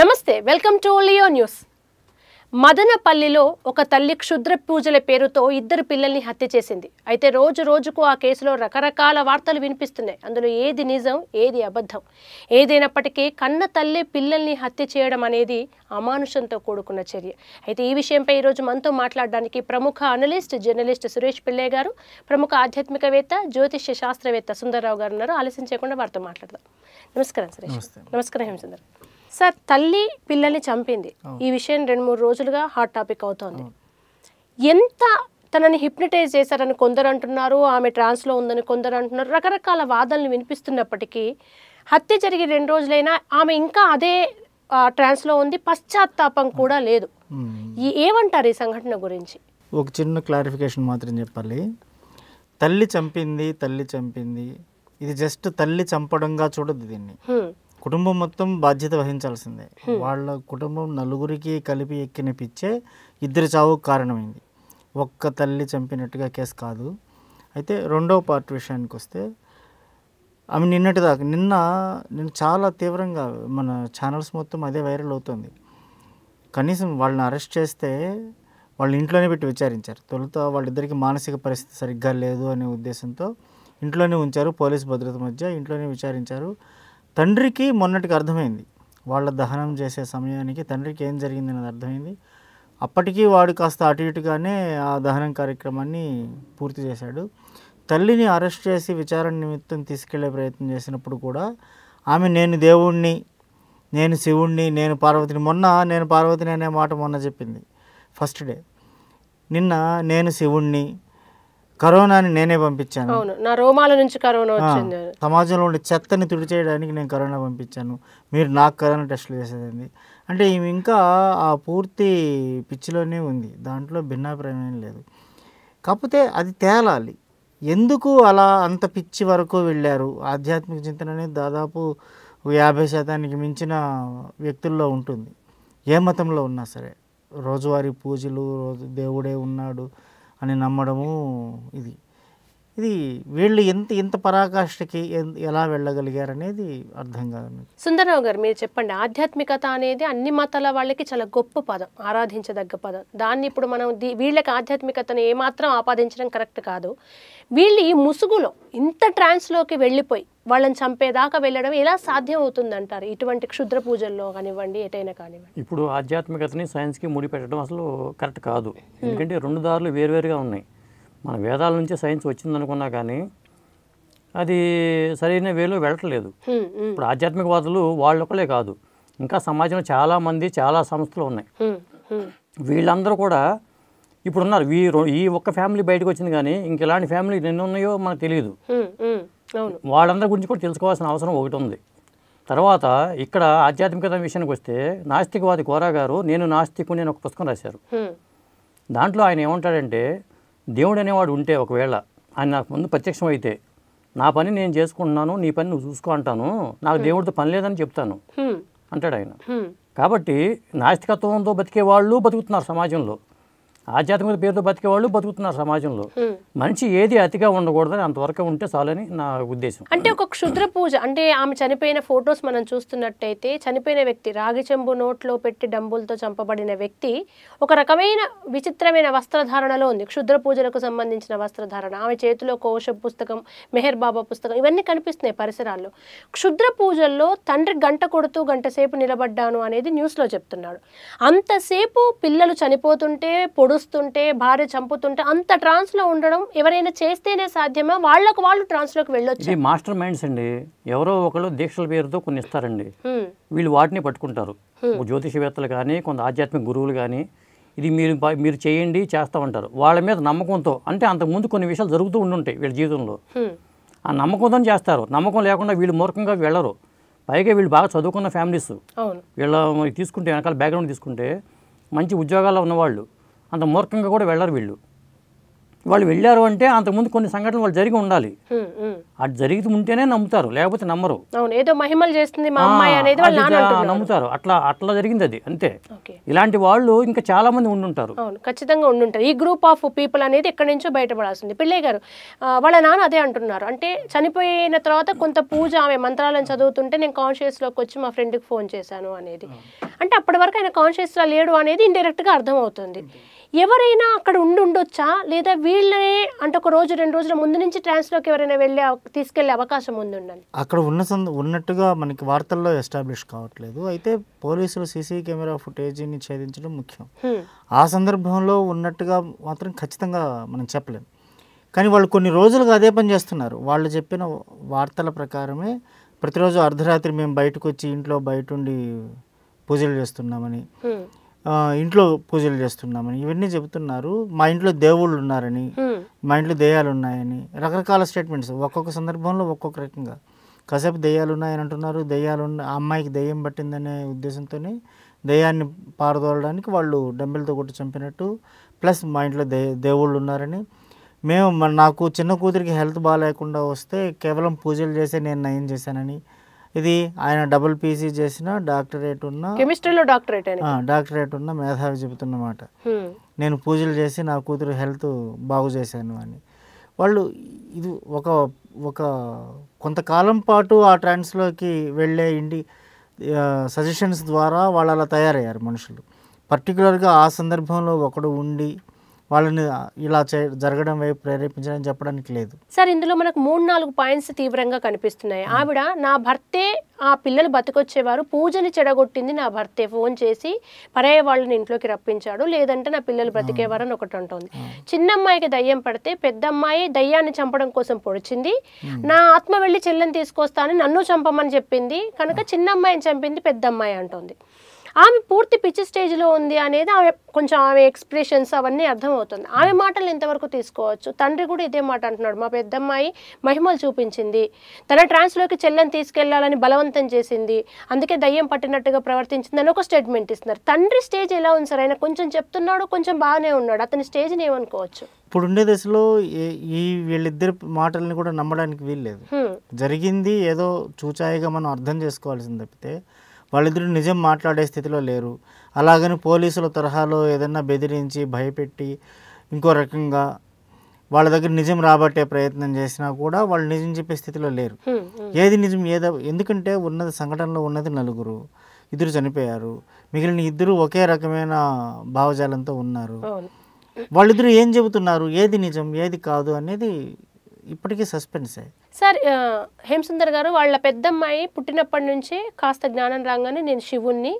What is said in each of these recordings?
నమస్తే welcome to Leo news మదనపల్లిలో ఒక తల్లి క్షుద్ర పూజల పేరుతో ఇద్దరు పిల్లల్ని హత్య చేసింది అయితే రోజు రోజుకు ఆ కేసులో రకరకాల వార్తలు వినిపిస్తున్నాయి అందులో ఏది నిజం ఏది అబద్ధం ఏదైనప్పటికీ కన్న తల్లి పిల్లల్ని హత్య చేయడం అనేది అమానుషంతో కూడుకున్న చర్య అయితే ఈ విషయంపై ఈరోజు మనతో మాట్లాడడానికి ప్రముఖ అనలిస్ట్ జర్నలిస్ట్ సురేష్ పిల్లయ్య గారు ప్రముఖ ఆధ్యాత్మికవేత్త జ్యోతిష శాస్త్రవేత్త సుందరరావు గారు ఉన్నారు ఆలస్యం చేయకుండా వారితో మాట్లాడదాం నమస్కారం సురేష్ నమస్కారం హేమచందర్ సార్ తల్లి పిల్లల్ని చంపింది ఈ విషయం రెండు మూడు రోజులుగా హాట్ టాపిక్ అవుతోంది ఎంత తనని హిప్నటైజ్ చేశారని కొందరు అంటున్నారు ఆమె ట్రాన్స్లో ఉందని కొందరు అంటున్నారు రకరకాల వాదనలు వినిపిస్తున్నప్పటికీ హత్య జరిగి రెండు రోజులైనా ఆమె ఇంకా అదే ట్రాన్స్లో ఉంది పశ్చాత్తాపం కూడా లేదు ఏమంటారు ఈ సంఘటన గురించి ఒక చిన్న క్లారిఫికేషన్ మాత్రం చెప్పాలి తల్లి చంపింది తల్లి చంపింది ఇది జస్ట్ తల్లి చంపడంగా చూడదు దీన్ని కుటుంబం మొత్తం బాధ్యత వహించాల్సిందే వాళ్ళ కుటుంబం నలుగురికి కలిపి ఎక్కిన పిచ్చే ఇద్దరి చావుకు కారణమైంది ఒక్క తల్లి చంపినట్టుగా కేసు కాదు అయితే రెండవ పార్ట్ విషయానికి వస్తే ఆమె నిన్నటి దాకా నిన్న నేను చాలా తీవ్రంగా మన ఛానల్స్ మొత్తం అదే వైరల్ అవుతుంది కనీసం వాళ్ళని అరెస్ట్ చేస్తే వాళ్ళ ఇంట్లోనే పెట్టి విచారించారు తొలుత వాళ్ళిద్దరికి మానసిక పరిస్థితి సరిగ్గా లేదు అనే ఉద్దేశంతో ఇంట్లోనే ఉంచారు పోలీస్ భద్రత మధ్య ఇంట్లోనే విచారించారు తండ్రికి మొన్నటికి అర్థమైంది వాళ్ళ దహనం చేసే సమయానికి తండ్రికి ఏం జరిగింది అన్నది అర్థమైంది అప్పటికీ వాడు కాస్త అటు ఇటుగానే ఆ దహనం కార్యక్రమాన్ని పూర్తి చేశాడు తల్లిని అరెస్ట్ చేసి విచారణ నిమిత్తం తీసుకెళ్లే ప్రయత్నం చేసినప్పుడు కూడా ఆమె నేను దేవుణ్ణి నేను శివుణ్ణి నేను పార్వతిని మొన్న నేను పార్వతిని అనే మాట మొన్న చెప్పింది ఫస్ట్ డే నిన్న నేను శివుణ్ణి కరోనాని నేనే పంపించాను నా రోమాల నుంచి కరోనా సమాజంలో ఉండే చెత్తని తుడి చేయడానికి నేను కరోనా పంపించాను మీరు నాకు కరోనా టెస్టులు చేసేదండి అంటే ఈమె ఇంకా ఆ పూర్తి పిచ్చిలోనే ఉంది దాంట్లో భిన్నాభిప్రాయం ఏం లేదు కాకపోతే అది తేలాలి ఎందుకు అలా అంత పిచ్చి వరకు వెళ్ళారు ఆధ్యాత్మిక చింతన అనేది దాదాపు యాభై శాతానికి మించిన వ్యక్తుల్లో ఉంటుంది ఏ మతంలో ఉన్నా సరే రోజువారీ పూజలు రోజు దేవుడే ఉన్నాడు అని నమ్మడము ఇది ఇది వీళ్ళు ఎంత ఇంత పరాకాష్ఠకి ఎలా వెళ్ళగలిగారు అనేది అర్థం కాదు సుందరరావు గారు మీరు చెప్పండి ఆధ్యాత్మికత అనేది అన్ని మతాల వాళ్ళకి చాలా గొప్ప పదం ఆరాధించదగ్గ పదం దాన్ని ఇప్పుడు మనం వీళ్ళకి ఆధ్యాత్మికతను ఏమాత్రం ఆపాదించడం కరెక్ట్ కాదు వీళ్ళు ఈ ముసుగులో ఇంత ట్రాన్స్లోకి వెళ్ళిపోయి వాళ్ళని చంపేదాకా వెళ్ళడం ఎలా సాధ్యం అవుతుంది అంటారు ఇటువంటి క్షుద్ర పూజల్లో కానివ్వండి ఎటైనా కానివ్వండి ఇప్పుడు ఆధ్యాత్మికతని సైన్స్కి ముడిపెట్టడం అసలు కరెక్ట్ కాదు ఎందుకంటే రెండు దారులు వేరువేరుగా ఉన్నాయి మన వేదాల నుంచే సైన్స్ వచ్చిందనుకున్నా కానీ అది సరైన వేలో వెళ్ళట్లేదు ఇప్పుడు ఆధ్యాత్మికవాదులు వాళ్ళొకలే కాదు ఇంకా సమాజంలో చాలామంది చాలా సంస్థలు ఉన్నాయి వీళ్ళందరూ కూడా ఇప్పుడు ఉన్నారు ఈ ఈ ఒక్క ఫ్యామిలీ బయటకు వచ్చింది కానీ ఇంక ఎలాంటి ఫ్యామిలీ నిన్న ఉన్నాయో మనకు తెలియదు వాళ్ళందరి గురించి కూడా తెలుసుకోవాల్సిన అవసరం ఒకటి ఉంది తర్వాత ఇక్కడ ఆధ్యాత్మికత విషయానికి వస్తే నాస్తికవాది కోరా గారు నేను నాస్తికుని నేను ఒక పుస్తకం రాశారు దాంట్లో ఆయన ఏమంటాడంటే దేవుడు అనేవాడు ఉంటే ఒకవేళ ఆయన నాకు ముందు ప్రత్యక్షం అయితే నా పని నేను చేసుకుంటున్నాను నీ పని నువ్వు చూసుకో అంటాను నాకు దేవుడితో పని లేదని చెప్తాను అంటాడు ఆయన కాబట్టి నాస్తికత్వంతో బతికే వాళ్ళు బతుకుతున్నారు సమాజంలో ఆధ్యాత్మిక పేరుతో వాళ్ళు బతుకుతున్నారు సమాజంలో మనిషి ఏది అతిగా ఉండకూడదని అంతవరకు ఉంటే చాలని నా ఉద్దేశం అంటే ఒక క్షుద్ర పూజ అంటే ఆమె చనిపోయిన ఫొటోస్ మనం చూస్తున్నట్టయితే చనిపోయిన వ్యక్తి రాగి చెంబు నోట్లో పెట్టి డంబులతో చంపబడిన వ్యక్తి ఒక రకమైన విచిత్రమైన వస్త్రధారణలో ఉంది క్షుద్ర పూజలకు సంబంధించిన వస్త్రధారణ ఆమె చేతిలో కోశ పుస్తకం మెహర్ బాబా పుస్తకం ఇవన్నీ కనిపిస్తున్నాయి పరిసరాల్లో క్షుద్ర పూజల్లో తండ్రి గంట కొడుతూ గంట సేపు నిలబడ్డాను అనేది న్యూస్లో చెప్తున్నాడు అంతసేపు పిల్లలు చనిపోతుంటే పొడు చూస్తుంటే భార్య చంపుతుంటే అంత ట్రాన్స్ లో ఉండడం ఎవరైనా చేస్తేనే సాధ్యమా వాళ్ళకు వాళ్ళు ట్రాన్స్ లోకి వెళ్ళొచ్చు మాస్టర్ మైండ్స్ అండి ఎవరో ఒకళ్ళు దీక్షల పేరుతో కొన్ని ఇస్తారండి వీళ్ళు వాటిని పట్టుకుంటారు జ్యోతిషవేత్తలు కానీ కొంత ఆధ్యాత్మిక గురువులు కానీ ఇది మీరు మీరు చేయండి చేస్తూ ఉంటారు వాళ్ళ మీద నమ్మకంతో అంటే అంతకుముందు కొన్ని విషయాలు జరుగుతూ ఉండుంటాయి వీళ్ళ జీవితంలో ఆ నమ్మకంతో చేస్తారు నమ్మకం లేకుండా వీళ్ళు మూర్ఖంగా వెళ్ళరు పైగా వీళ్ళు బాగా చదువుకున్న ఫ్యామిలీస్ వీళ్ళ తీసుకుంటే వెనకాల బ్యాక్గ్రౌండ్ తీసుకుంటే మంచి ఉద్యోగాల్లో ఉన్నవాళ్ళు అంత మూర్ఖంగా కూడా వెళ్ళరు వీళ్ళు వాళ్ళు వెళ్ళారు అంటే అంతకుముందు కొన్ని సంఘటనలు వాళ్ళు జరిగి ఉండాలి అది జరిగి ఉంటేనే నమ్ముతారు లేకపోతే నమ్మరు ఏదో మహిమలు చేస్తుంది నమ్ముతారు అట్లా అట్లా జరిగింది అది అంతే ఇలాంటి వాళ్ళు ఇంకా చాలా మంది ఉండుంటారు ఖచ్చితంగా ఉండుంటారు ఈ గ్రూప్ ఆఫ్ పీపుల్ అనేది ఎక్కడి నుంచో బయటపడాల్సింది పిల్లయ్య గారు వాళ్ళ నాన్న అదే అంటున్నారు అంటే చనిపోయిన తర్వాత కొంత పూజ ఆమె మంత్రాలను చదువుతుంటే నేను కాన్షియస్ లోకి వచ్చి మా ఫ్రెండ్కి ఫోన్ చేశాను అనేది అంటే అప్పటి వరకు ఆయన కాన్షియస్ లేడు అనేది ఇండైరెక్ట్ గా అర్థం అవుతుంది ఎవరైనా అక్కడ ఉండి ఉండొచ్చా లేదా వీళ్ళనే అంటే ఒక రోజు రెండు రోజుల ముందు నుంచి ట్రాన్స్లోకి ఎవరైనా వెళ్ళే తీసుకెళ్లే అవకాశం ఉందండి అక్కడ ఉన్న ఉన్నట్టుగా మనకి వార్తల్లో ఎస్టాబ్లిష్ కావట్లేదు అయితే పోలీసులు సీసీ కెమెరా ఫుటేజీని ఛేదించడం ముఖ్యం ఆ సందర్భంలో ఉన్నట్టుగా మాత్రం ఖచ్చితంగా మనం చెప్పలేము కానీ వాళ్ళు కొన్ని రోజులుగా అదే పని చేస్తున్నారు వాళ్ళు చెప్పిన వార్తల ప్రకారమే ప్రతిరోజు అర్ధరాత్రి మేము బయటకు వచ్చి ఇంట్లో బయట ఉండి పూజలు చేస్తున్నామని ఇంట్లో పూజలు చేస్తున్నామని ఇవన్నీ చెబుతున్నారు మా ఇంట్లో దేవుళ్ళు ఉన్నారని మా ఇంట్లో దెయ్యాలు ఉన్నాయని రకరకాల స్టేట్మెంట్స్ ఒక్కొక్క సందర్భంలో ఒక్కొక్క రకంగా కాసేపు దెయ్యాలు ఉన్నాయని అంటున్నారు దెయ్యాలు ఆ అమ్మాయికి దెయ్యం పట్టిందనే ఉద్దేశంతోనే దెయ్యాన్ని పారదోలడానికి వాళ్ళు డంబెల్తో కొట్టి చంపినట్టు ప్లస్ మా ఇంట్లో దే దేవుళ్ళు ఉన్నారని మేము నాకు చిన్న కూతురికి హెల్త్ బాగాలేకుండా వస్తే కేవలం పూజలు చేసి నేను నయం చేశానని ఇది ఆయన డబుల్ పీసీ చేసిన డాక్టరేట్ ఉన్న కెమిస్ట్రీలో డాక్టరేట్ డాక్టరేట్ ఉన్న మేధావి చెబుతున్నమాట నేను పూజలు చేసి నా కూతురు హెల్త్ బాగు చేశాను అని వాళ్ళు ఇది ఒక ఒక కొంతకాలం పాటు ఆ ట్రాన్స్లోకి వెళ్ళే ఇండి సజెషన్స్ ద్వారా వాళ్ళు అలా తయారయ్యారు మనుషులు పర్టికులర్గా ఆ సందర్భంలో ఒకడు ఉండి వాళ్ళని ఇలా చే జరగడం వైపు ప్రేరేపించడం చెప్పడానికి లేదు సార్ ఇందులో మనకు మూడు నాలుగు పాయింట్స్ తీవ్రంగా కనిపిస్తున్నాయి ఆవిడ నా భర్తే ఆ పిల్లలు బతికొచ్చేవారు పూజని చెడగొట్టింది నా భర్తే ఫోన్ చేసి పరాయ వాళ్ళని ఇంట్లోకి రప్పించాడు లేదంటే నా పిల్లలు అని ఒకటి ఉంటుంది చిన్నమ్మాయికి దయ్యం పడితే పెద్దమ్మాయి దయ్యాన్ని చంపడం కోసం పొడిచింది నా ఆత్మ వెళ్ళి చెల్లెని తీసుకొస్తానని నన్ను చంపమని చెప్పింది కనుక చిన్నమ్మాయిని చంపింది పెద్దమ్మాయి అంటుంది ఆమె పూర్తి పిచ్చి స్టేజ్లో ఉంది అనేది ఆమె కొంచెం ఆమె ఎక్స్ప్రెషన్స్ అవన్నీ అర్థమవుతుంది ఆమె మాటలు ఎంతవరకు తీసుకోవచ్చు తండ్రి కూడా ఇదే మాట అంటున్నాడు మా పెద్దమ్మాయి మహిమలు చూపించింది తన ట్రాన్స్లోకి చెల్లెని తీసుకెళ్లాలని బలవంతం చేసింది అందుకే దయ్యం పట్టినట్టుగా ప్రవర్తించిందని ఒక స్టేట్మెంట్ ఇస్తున్నారు తండ్రి స్టేజ్ ఎలా ఉంది సార్ ఆయన కొంచెం చెప్తున్నాడు కొంచెం బాగానే ఉన్నాడు అతని స్టేజ్ని ఏమనుకోవచ్చు ఇప్పుడు ఉండే దశలో ఈ వీళ్ళిద్దరి మాటల్ని కూడా నమ్మడానికి వీల్లేదు జరిగింది ఏదో చూచాయిగా మనం అర్థం చేసుకోవాల్సింది తప్పితే వాళ్ళిద్దరూ నిజం మాట్లాడే స్థితిలో లేరు అలాగని పోలీసుల తరహాలో ఏదన్నా బెదిరించి భయపెట్టి ఇంకో రకంగా వాళ్ళ దగ్గర నిజం రాబట్టే ప్రయత్నం చేసినా కూడా వాళ్ళు నిజం చెప్పే స్థితిలో లేరు ఏది నిజం ఏదో ఎందుకంటే ఉన్నది సంఘటనలో ఉన్నది నలుగురు ఇద్దరు చనిపోయారు మిగిలిన ఇద్దరు ఒకే రకమైన భావజాలంతో ఉన్నారు వాళ్ళిద్దరూ ఏం చెబుతున్నారు ఏది నిజం ఏది కాదు అనేది ఇప్పటికీ సస్పెన్సే సార్ హేమసుందర్ గారు వాళ్ళ పెద్దమ్మాయి పుట్టినప్పటి నుంచి కాస్త జ్ఞానం రాగానే నేను శివుణ్ణి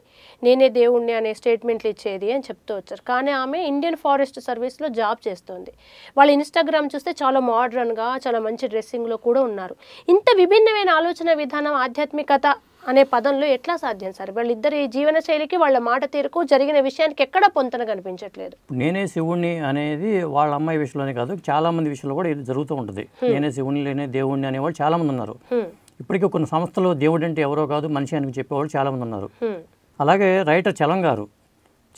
నేనే దేవుణ్ణి అనే స్టేట్మెంట్లు ఇచ్చేది అని చెప్తూ వచ్చారు కానీ ఆమె ఇండియన్ ఫారెస్ట్ సర్వీస్లో జాబ్ చేస్తుంది వాళ్ళ ఇన్స్టాగ్రామ్ చూస్తే చాలా మోడ్రన్గా చాలా మంచి డ్రెస్సింగ్లో కూడా ఉన్నారు ఇంత విభిన్నమైన ఆలోచన విధానం ఆధ్యాత్మికత అనే పదంలో ఎట్లా సాధ్యం సార్ ఈ జీవన శైలికి వాళ్ళ మాట తీరుకు జరిగిన విషయానికి ఎక్కడ పొంతన కనిపించట్లేదు నేనే శివుణ్ణి అనేది వాళ్ళ అమ్మాయి విషయంలోనే కాదు చాలా మంది విషయంలో కూడా ఇది జరుగుతూ ఉంటుంది నేనే శివుణ్ణి లేనే దేవుణ్ణి అనేవాళ్ళు చాలా మంది ఉన్నారు ఇప్పటికీ కొన్ని సంస్థలు దేవుడు అంటే ఎవరో కాదు మనిషి అని చెప్పేవాళ్ళు చాలా మంది ఉన్నారు అలాగే రైటర్ చలం గారు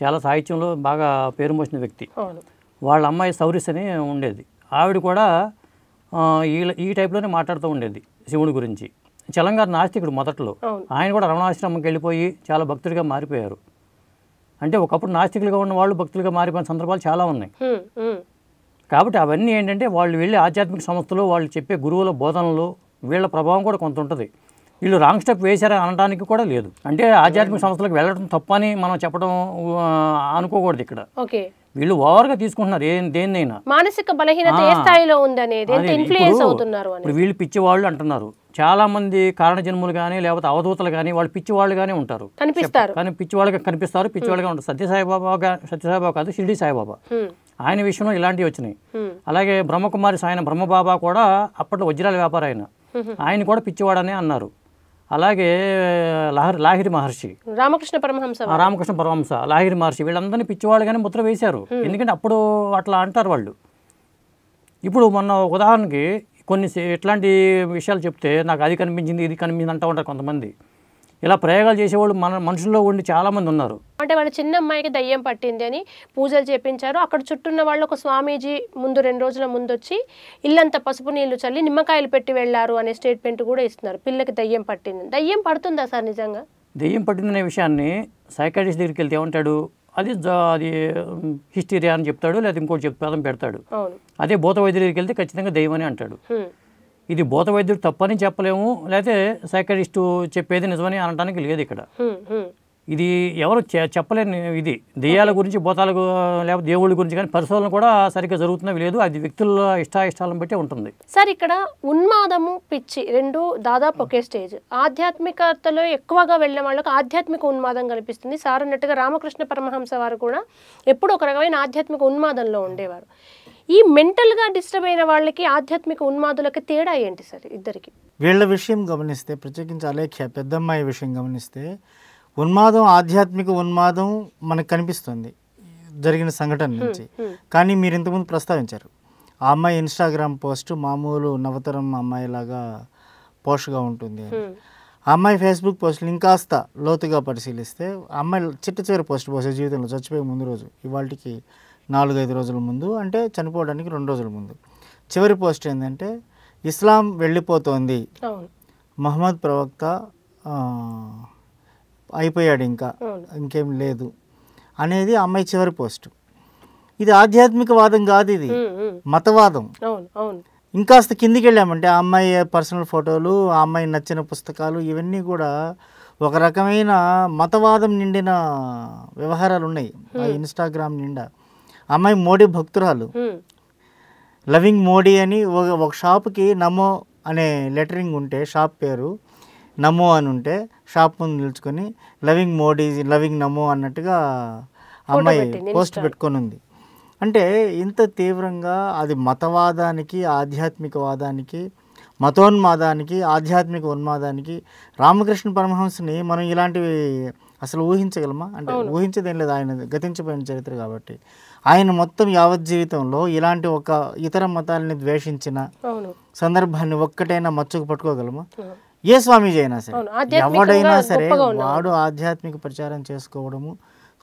చాలా సాహిత్యంలో బాగా పేరు మోసిన వ్యక్తి వాళ్ళ అమ్మాయి సౌరిస్ అని ఉండేది ఆవిడ కూడా ఈ ఈ టైప్లోనే మాట్లాడుతూ ఉండేది శివుడి గురించి చలంగారు నాస్తికుడు మొదట్లో ఆయన కూడా రమణాశ్రమంకి వెళ్ళిపోయి చాలా భక్తుడిగా మారిపోయారు అంటే ఒకప్పుడు నాస్తికులుగా ఉన్న వాళ్ళు భక్తులుగా మారిపోయిన సందర్భాలు చాలా ఉన్నాయి కాబట్టి అవన్నీ ఏంటంటే వాళ్ళు వెళ్ళే ఆధ్యాత్మిక సంస్థలు వాళ్ళు చెప్పే గురువుల బోధనలు వీళ్ళ ప్రభావం కూడా కొంత ఉంటుంది వీళ్ళు రాంగ్ స్టెప్ వేశారని అనడానికి కూడా లేదు అంటే ఆధ్యాత్మిక సంస్థలకు వెళ్ళడం తప్పని మనం చెప్పడం అనుకోకూడదు ఇక్కడ వీళ్ళు ఓవర్గా తీసుకుంటున్నారు ఏం దేన్నైనా మానసిక బలహీనత ఏ స్థాయిలో ఉందనేది వీళ్ళు అంటున్నారు చాలామంది కారణజన్ములు కానీ లేకపోతే అవధూతలు కానీ వాళ్ళు పిచ్చివాళ్ళు కానీ ఉంటారు కనిపిస్తారు కానీ పిచ్చివాళ్ళుగా కనిపిస్తారు పిచ్చివాళ్ళుగా ఉంటారు సత్యసాయిబాబా సత్యసాయిబాబా కాదు షిర్డి సాయిబాబా ఆయన విషయంలో ఇలాంటివి వచ్చినాయి అలాగే బ్రహ్మకుమారి సాయన బ్రహ్మబాబా కూడా అప్పట్లో వజ్రాల వ్యాపారం ఆయన ఆయన కూడా పిచ్చివాడనే అన్నారు అలాగే లాహరి లాహిరి మహర్షి రామకృష్ణ పరమహంస రామకృష్ణ పరమహంస లాహిరి మహర్షి వీళ్ళందరినీ పిచ్చివాళ్ళు కానీ ముద్ర వేశారు ఎందుకంటే అప్పుడు అట్లా అంటారు వాళ్ళు ఇప్పుడు మొన్న ఉదాహరణకి కొన్ని ఇట్లాంటి విషయాలు చెప్తే నాకు అది కనిపించింది ఇది కనిపించింది అంటూ ఉంటారు కొంతమంది ఇలా ప్రయోగాలు చేసేవాళ్ళు మన మనుషుల్లో ఉండి చాలామంది ఉన్నారు అంటే వాళ్ళ చిన్న అమ్మాయికి దయ్యం పట్టింది అని పూజలు చేపించారు అక్కడ చుట్టూన్న వాళ్ళు ఒక స్వామీజీ ముందు రెండు రోజుల ముందు వచ్చి ఇల్లంతా పసుపు నీళ్లు చల్లి నిమ్మకాయలు పెట్టి వెళ్ళారు అనే స్టేట్మెంట్ కూడా ఇస్తున్నారు పిల్లకి దయ్యం పట్టింది దయ్యం పడుతుందా సార్ నిజంగా దెయ్యం పట్టిందనే విషయాన్ని సైకాటిస్ట్ దగ్గరికి వెళ్తే ఏమంటాడు అది అది హిస్టరీ అని చెప్తాడు లేదా ఇంకోటి చెప్ పెడతాడు అదే భూత వైద్యుల దగ్గరికి వెళ్తే ఖచ్చితంగా దయ్యం అంటాడు ఇది భూత వైద్యుడు తప్పని చెప్పలేము లేకపోతే సైకరిస్టు చెప్పేది నిజమని అనడానికి లేదు ఇక్కడ ఇది ఎవరు చెప్పలేని ఇది దెయ్యాల గురించి భూతాల లేకపోతే దేవుళ్ళ గురించి కానీ పరిశోధన కూడా సరిగ్గా జరుగుతున్నవి లేదు అది వ్యక్తుల ఇష్టాయిష్టాలను బట్టి ఉంటుంది సార్ ఇక్కడ ఉన్మాదము పిచ్చి రెండు దాదాపు ఒకే స్టేజ్ ఆధ్యాత్మికతలో ఎక్కువగా వెళ్ళిన వాళ్ళకి ఆధ్యాత్మిక ఉన్మాదం కనిపిస్తుంది సార్ అన్నట్టుగా రామకృష్ణ పరమహంస వారు కూడా ఎప్పుడు ఒక రకమైన ఆధ్యాత్మిక ఉన్మాదంలో ఉండేవారు ఈ మెంటల్గా డిస్టర్బ్ అయిన వాళ్ళకి ఆధ్యాత్మిక ఉన్మాదులకి తేడా ఏంటి సార్ ఇద్దరికి వీళ్ళ విషయం గమనిస్తే ప్రత్యేకించి అలేఖ్య పెద్దమ్మాయి విషయం గమనిస్తే ఉన్మాదం ఆధ్యాత్మిక ఉన్మాదం మనకు కనిపిస్తుంది జరిగిన సంఘటన నుంచి కానీ మీరు ఇంతకుముందు ప్రస్తావించారు ఆ అమ్మాయి ఇన్స్టాగ్రామ్ పోస్ట్ మామూలు నవతరం అమ్మాయిలాగా పోస్ట్గా ఉంటుంది ఆ అమ్మాయి ఫేస్బుక్ పోస్టులు ఇంకాస్త లోతుగా పరిశీలిస్తే అమ్మాయి చిట్ట చివరి పోస్ట్ పోసే జీవితంలో చచ్చిపోయే ముందు రోజు ఇవాళకి నాలుగైదు రోజుల ముందు అంటే చనిపోవడానికి రెండు రోజుల ముందు చివరి పోస్ట్ ఏంటంటే ఇస్లాం వెళ్ళిపోతోంది మహమ్మద్ ప్రవక్త అయిపోయాడు ఇంకా ఇంకేం లేదు అనేది అమ్మాయి చివరి పోస్ట్ ఇది ఆధ్యాత్మిక వాదం కాదు ఇది మతవాదం ఇంకాస్త కిందికి వెళ్ళామంటే ఆ అమ్మాయి పర్సనల్ ఫోటోలు ఆ అమ్మాయి నచ్చిన పుస్తకాలు ఇవన్నీ కూడా ఒక రకమైన మతవాదం నిండిన వ్యవహారాలు ఉన్నాయి ఆ ఇన్స్టాగ్రామ్ నిండా అమ్మాయి మోడీ భక్తురాలు లవింగ్ మోడీ అని ఒక షాప్కి నమో అనే లెటరింగ్ ఉంటే షాప్ పేరు నమో అని ఉంటే షాప్ ముందు నిల్చుకొని లవింగ్ మోడీ లవింగ్ నమో అన్నట్టుగా అమ్మాయి పోస్ట్ పెట్టుకొని ఉంది అంటే ఇంత తీవ్రంగా అది మతవాదానికి ఆధ్యాత్మికవాదానికి మతోన్మాదానికి ఆధ్యాత్మిక ఉన్మాదానికి రామకృష్ణ పరమహంసని మనం ఇలాంటివి అసలు ఊహించగలమా అంటే ఊహించదేం లేదు ఆయన గతించిపోయిన చరిత్ర కాబట్టి ఆయన మొత్తం యావత్ జీవితంలో ఇలాంటి ఒక ఇతర మతాలని ద్వేషించిన సందర్భాన్ని ఒక్కటైనా మచ్చుకు పట్టుకోగలమా ఏ స్వామీజీ అయినా సరే ఎవడైనా సరే వాడు ఆధ్యాత్మిక ప్రచారం చేసుకోవడము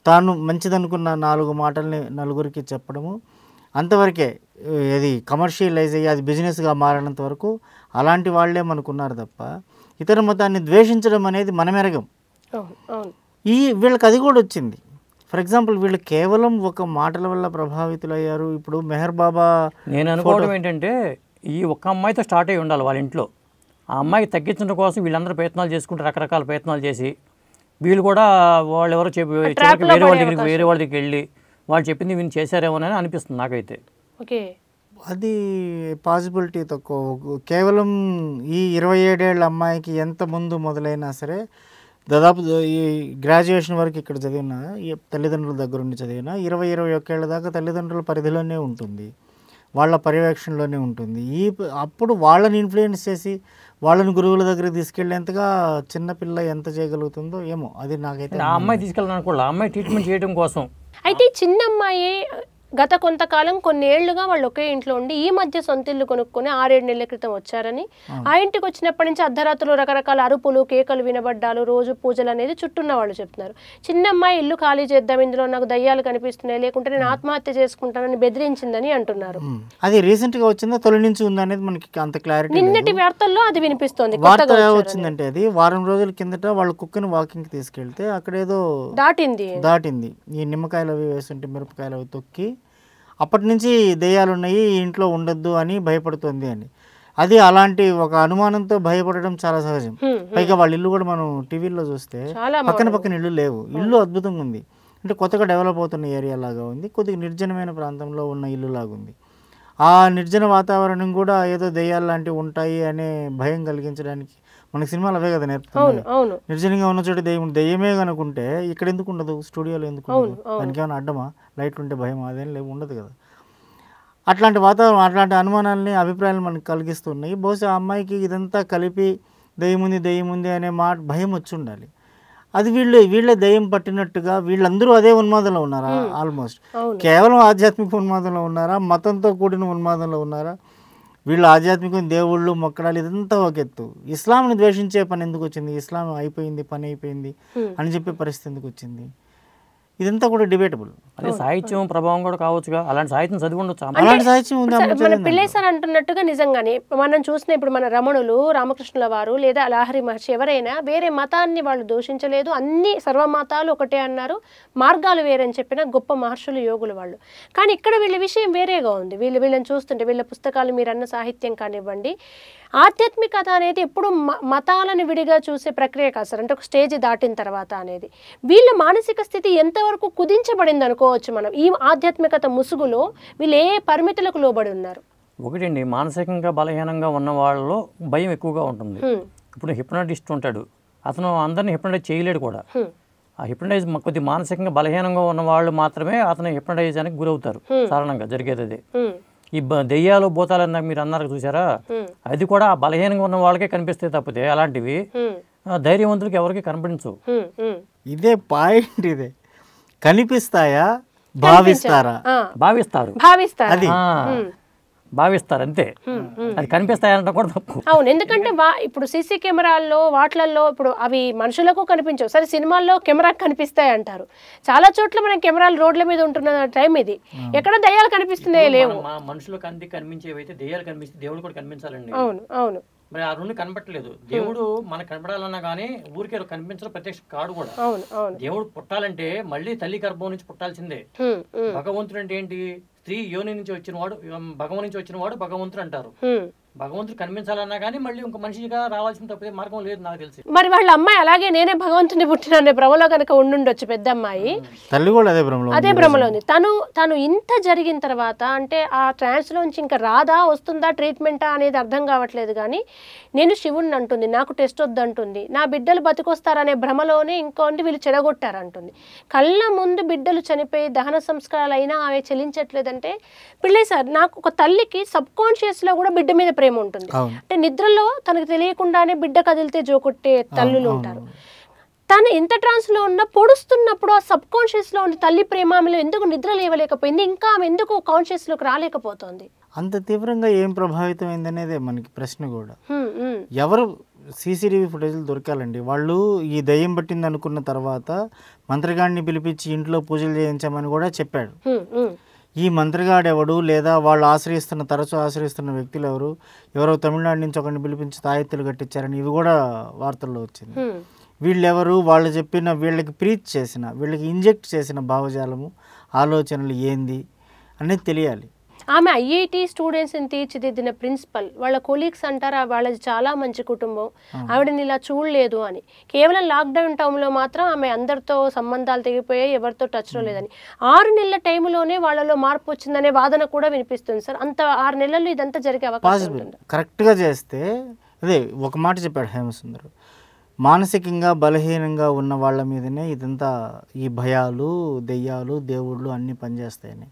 తాను మంచిదనుకున్న నాలుగు మాటల్ని నలుగురికి చెప్పడము అంతవరకే ఇది కమర్షియలైజ్ అయ్యి అది బిజినెస్గా మారినంత వరకు అలాంటి వాళ్ళే మనకున్నారు తప్ప ఇతర మతాన్ని ద్వేషించడం అనేది మనమెరగం ఈ వీళ్ళకి అది కూడా వచ్చింది ఫర్ ఎగ్జాంపుల్ వీళ్ళు కేవలం ఒక మాటల వల్ల ప్రభావితులు అయ్యారు ఇప్పుడు మెహర్ బాబా నేను అనుకోవడం ఏంటంటే ఈ ఒక్క అమ్మాయితో స్టార్ట్ అయ్యి ఉండాలి వాళ్ళ ఇంట్లో ఆ అమ్మాయికి తగ్గించడం కోసం వీళ్ళందరూ ప్రయత్నాలు చేసుకుంటే రకరకాల ప్రయత్నాలు చేసి వీళ్ళు కూడా వాళ్ళు ఎవరో చెప్పి వేరే వాళ్ళ దగ్గరికి వేరే వాళ్ళ దగ్గరికి వెళ్ళి వాళ్ళు చెప్పింది వీళ్ళు అని అనిపిస్తుంది నాకైతే ఓకే అది పాసిబిలిటీ తక్కువ కేవలం ఈ ఇరవై ఏడేళ్ళ అమ్మాయికి ఎంత ముందు మొదలైనా సరే దాదాపు ఈ గ్రాడ్యుయేషన్ వరకు ఇక్కడ చదివిన తల్లిదండ్రుల దగ్గర నుండి చదివిన ఇరవై ఇరవై ఒకేళ్ళ దాకా తల్లిదండ్రుల పరిధిలోనే ఉంటుంది వాళ్ళ పర్యవేక్షణలోనే ఉంటుంది ఈ అప్పుడు వాళ్ళని ఇన్ఫ్లుయెన్స్ చేసి వాళ్ళని గురువుల దగ్గరికి తీసుకెళ్లేంతగా చిన్నపిల్ల ఎంత చేయగలుగుతుందో ఏమో అది నాకైతే ఆ అమ్మాయి తీసుకెళ్ళాలనుకోవాలి అమ్మాయి ట్రీట్మెంట్ చేయడం కోసం అయితే చిన్న అమ్మాయి గత కొంతకాలం కొన్ని ఏళ్లుగా వాళ్ళు ఒకే ఇంట్లో ఉండి ఈ మధ్య సొంత ఇల్లు కొనుక్కొని ఆరేడు నెలల క్రితం వచ్చారని ఆ ఇంటికి వచ్చినప్పటి నుంచి అర్ధరాత్రులు రకరకాల అరుపులు కేకలు వినబడ్డాలు రోజు పూజలు అనేది చుట్టూ వాళ్ళు చెప్తున్నారు చిన్నమ్మాయి ఇల్లు ఖాళీ చేద్దాం ఇందులో నాకు దయ్యాలు కనిపిస్తున్నాయి లేకుంటే నేను ఆత్మహత్య చేసుకుంటానని బెదిరించిందని అంటున్నారు అది రీసెంట్ గా వచ్చిందా తొలి నుంచి ఉందనేది మనకి అంత క్లారిటీ నిన్నటి వార్తల్లో అది వినిపిస్తోంది వచ్చిందంటే అది వారం రోజుల కిందట వాళ్ళ కుక్కని వాకింగ్ తీసుకెళ్తే అక్కడేదో దాటింది దాటింది ఈ నిమ్మకాయలు అవి వేసుంటే మిరపకాయలు అవి తొక్కి అప్పటి నుంచి దెయ్యాలు ఉన్నాయి ఇంట్లో ఉండొద్దు అని భయపడుతుంది అని అది అలాంటి ఒక అనుమానంతో భయపడడం చాలా సహజం పైగా వాళ్ళ ఇల్లు కూడా మనం టీవీలో చూస్తే పక్కన పక్కన ఇల్లు లేవు ఇల్లు అద్భుతంగా ఉంది అంటే కొత్తగా డెవలప్ అవుతున్న ఏరియా లాగా ఉంది కొద్దిగా నిర్జనమైన ప్రాంతంలో ఉన్న ఇల్లు లాగా ఉంది ఆ నిర్జన వాతావరణం కూడా ఏదో దెయ్యాలు లాంటివి ఉంటాయి అనే భయం కలిగించడానికి మనకి సినిమాలు అవే కదా నేర్పుతాను నిర్జనంగా ఉన్న చోటు దెయ్యం దెయ్యమే కనుకుంటే ఇక్కడ ఎందుకు ఉండదు స్టూడియోలో ఎందుకు దానికి ఏమైనా అడ్డమా లైట్లు ఉంటే భయం అదేం లేవు ఉండదు కదా అట్లాంటి వాతావరణం అట్లాంటి అనుమానాలని అభిప్రాయాలు మనకు కలిగిస్తున్నాయి బహుశా అమ్మాయికి ఇదంతా కలిపి దయ్యం ఉంది దయ్యం ఉంది అనే మాట భయం వచ్చి ఉండాలి అది వీళ్ళు వీళ్ళే దయ్యం పట్టినట్టుగా వీళ్ళందరూ అదే ఉన్మాదంలో ఉన్నారా ఆల్మోస్ట్ కేవలం ఆధ్యాత్మిక ఉన్మాదంలో ఉన్నారా మతంతో కూడిన ఉన్మాదంలో ఉన్నారా వీళ్ళు ఆధ్యాత్మిక దేవుళ్ళు మొక్కడాలు ఇదంతా ఒక ఎత్తు ఇస్లాంని ద్వేషించే పని ఎందుకు వచ్చింది ఇస్లాం అయిపోయింది పని అయిపోయింది అని చెప్పే పరిస్థితి ఎందుకు వచ్చింది ఇదంతా కూడా డిబేటబుల్ అదే సాహిత్యం ప్రభావం కూడా కావచ్చుగా అలాంటి సాహిత్యం చదివి అలాంటి సాహిత్యం మన అంటున్నట్టుగా నిజంగానే మనం చూసిన ఇప్పుడు మన రమణులు రామకృష్ణుల వారు లేదా లహరి మహర్షి ఎవరైనా వేరే మతాన్ని వాళ్ళు దూషించలేదు అన్ని సర్వ మతాలు ఒకటే అన్నారు మార్గాలు వేరని చెప్పిన గొప్ప మహర్షులు యోగులు వాళ్ళు కానీ ఇక్కడ వీళ్ళ విషయం వేరేగా ఉంది వీళ్ళు వీళ్ళని చూస్తుంటే వీళ్ళ పుస్తకాలు మీరు అన్న సాహిత్యం కానివ్వండి ఆధ్యాత్మికత అనేది ఎప్పుడు మతాలను విడిగా చూసే ప్రక్రియ కాదు సార్ అంటే ఒక స్టేజ్ దాటిన తర్వాత అనేది వీళ్ళ మానసిక స్థితి ఎంతవరకు కుదించబడింది అనుకోవచ్చు మనం ఈ ఆధ్యాత్మికత ముసుగులో వీళ్ళు ఏ పరిమితులకు లోబడి ఉన్నారు ఒకటండి మానసికంగా బలహీనంగా ఉన్న వాళ్ళలో భయం ఎక్కువగా ఉంటుంది ఇప్పుడు హిప్నటిస్ట్ ఉంటాడు అతను అందరిని హిప్నటైజ్ చేయలేడు కూడా ఆ హిప్నటైజ్ కొద్ది మానసికంగా బలహీనంగా ఉన్న వాళ్ళు మాత్రమే అతను హిప్నటైజానికి గురవుతారు సాధారణంగా జరిగేది అదే ఈ దెయ్యాలు భూతాలు మీరు అన్నారు చూసారా అది కూడా బలహీనంగా ఉన్న వాళ్ళకే కనిపిస్తే తప్పితే అలాంటివి ధైర్యవంతులకి ఎవరికి కనిపించు ఇదే పాయింట్ ఇదే కనిపిస్తాయా భావిస్తారా భావిస్తారు భావిస్తారు అది భావిస్తారు అంతే అది కనిపిస్తాయంటే కూడా తప్పు అవును ఎందుకంటే ఇప్పుడు సీసీ కెమెరాల్లో వాట్లల్లో ఇప్పుడు అవి మనుషులకు కనిపించవు సరే సినిమాల్లో కెమెరా కనిపిస్తాయి అంటారు చాలా చోట్ల మనం కెమెరాలు రోడ్ల మీద ఉంటున్న టైం ఇది ఎక్కడ దయ్యాలు కనిపిస్తున్నాయి లేవు మనుషులకు అంది కనిపించేవైతే దయ్యాలు కనిపిస్తే దేవుడు కూడా కనిపించాలండి అవును అవును మరి ఆ రెండు కనపట్టలేదు దేవుడు మనకు కనబడాలన్నా కానీ ఊరికే కనిపించడం ప్రత్యక్ష కాడు కూడా దేవుడు పుట్టాలంటే మళ్ళీ తల్లి గర్భం నుంచి పుట్టాల్సిందే భగవంతుడు అంటే ఏంటి స్త్రీ యోని నుంచి వచ్చినవాడు భగవం నుంచి వచ్చినవాడు భగవంతుడు అంటారు భగవంతుడు కనిపించాలన్నా కానీ మళ్ళీ ఇంకో మనిషిగా రావాల్సిన తప్పితే మార్గం లేదు నాకు తెలిసి మరి వాళ్ళ అమ్మాయి అలాగే నేనే భగవంతుని పుట్టిన భ్రమలో కనుక ఉండుండొచ్చు పెద్ద అమ్మాయి తల్లి కూడా అదే భ్రమలో అదే భ్రమలో ఉంది తను తను ఇంత జరిగిన తర్వాత అంటే ఆ ట్రాన్స్ లోంచి ఇంకా రాదా వస్తుందా ట్రీట్మెంటా అనేది అర్థం కావట్లేదు కానీ నేను శివుణ్ణి అంటుంది నాకు టెస్ట్ వద్దంటుంది నా బిడ్డలు బతికొస్తారనే భ్రమలోనే ఇంకోటి వీళ్ళు చెడగొట్టారంటుంది కళ్ళ ముందు బిడ్డలు చనిపోయి దహన సంస్కారాలు అయినా ఆమె చెల్లించట్లేదంటే పిల్లే సార్ నాకు ఒక తల్లికి సబ్ కాన్షియస్లో కూడా బిడ్డ మీద ప్రేమ ప్రేమ ఉంటుంది అంటే నిద్రలో తనకు తెలియకుండానే బిడ్డ కదిలితే జోకొట్టే తల్లులు ఉంటారు తను ఎంత ట్రాన్స్లో ఉన్న పొడుస్తున్నప్పుడు ఆ సబ్ కాన్షియస్లో ఉన్న తల్లి ప్రేమ ఆమెలో ఎందుకు నిద్ర లేవలేకపోయింది ఇంకా ఆమె ఎందుకు లోకి రాలేకపోతుంది అంత తీవ్రంగా ఏం ప్రభావితం అయిందనేదే మనకి ప్రశ్న కూడా ఎవరు సీసీటీవీ ఫుటేజ్లు దొరకాలండి వాళ్ళు ఈ దయ్యం పట్టింది అనుకున్న తర్వాత మంత్రగాడిని పిలిపించి ఇంట్లో పూజలు చేయించామని కూడా చెప్పాడు ఈ మంత్రిగాడెవడు లేదా వాళ్ళు ఆశ్రయిస్తున్న తరచూ ఆశ్రయిస్తున్న వ్యక్తులు ఎవరు ఎవరో తమిళనాడు నుంచి ఒకరిని పిలిపించి తాయెత్తులు కట్టించారని ఇవి కూడా వార్తల్లో వచ్చింది వీళ్ళెవరు వాళ్ళు చెప్పిన వీళ్ళకి ప్రీచ్ చేసిన వీళ్ళకి ఇంజెక్ట్ చేసిన భావజాలము ఆలోచనలు ఏంది అనేది తెలియాలి ఆమె ఐఐటి స్టూడెంట్స్ని తీర్చిదిద్దిన ప్రిన్సిపల్ వాళ్ళ కొలీగ్స్ అంటారు వాళ్ళది చాలా మంచి కుటుంబం ఆవిడని ఇలా చూడలేదు అని కేవలం లాక్డౌన్ టైంలో మాత్రం ఆమె అందరితో సంబంధాలు తెగిపోయాయి ఎవరితో టచ్లో లేదని ఆరు నెలల టైంలోనే వాళ్ళలో మార్పు వచ్చిందనే వాదన కూడా వినిపిస్తుంది సార్ అంత ఆరు నెలల్లో ఇదంతా జరిగే అవకాశం కరెక్ట్గా చేస్తే అదే ఒక మాట చెప్పాడు హేమసుందర్ మానసికంగా బలహీనంగా ఉన్న వాళ్ళ మీదనే ఇదంతా ఈ భయాలు దెయ్యాలు దేవుళ్ళు అన్నీ పనిచేస్తాయని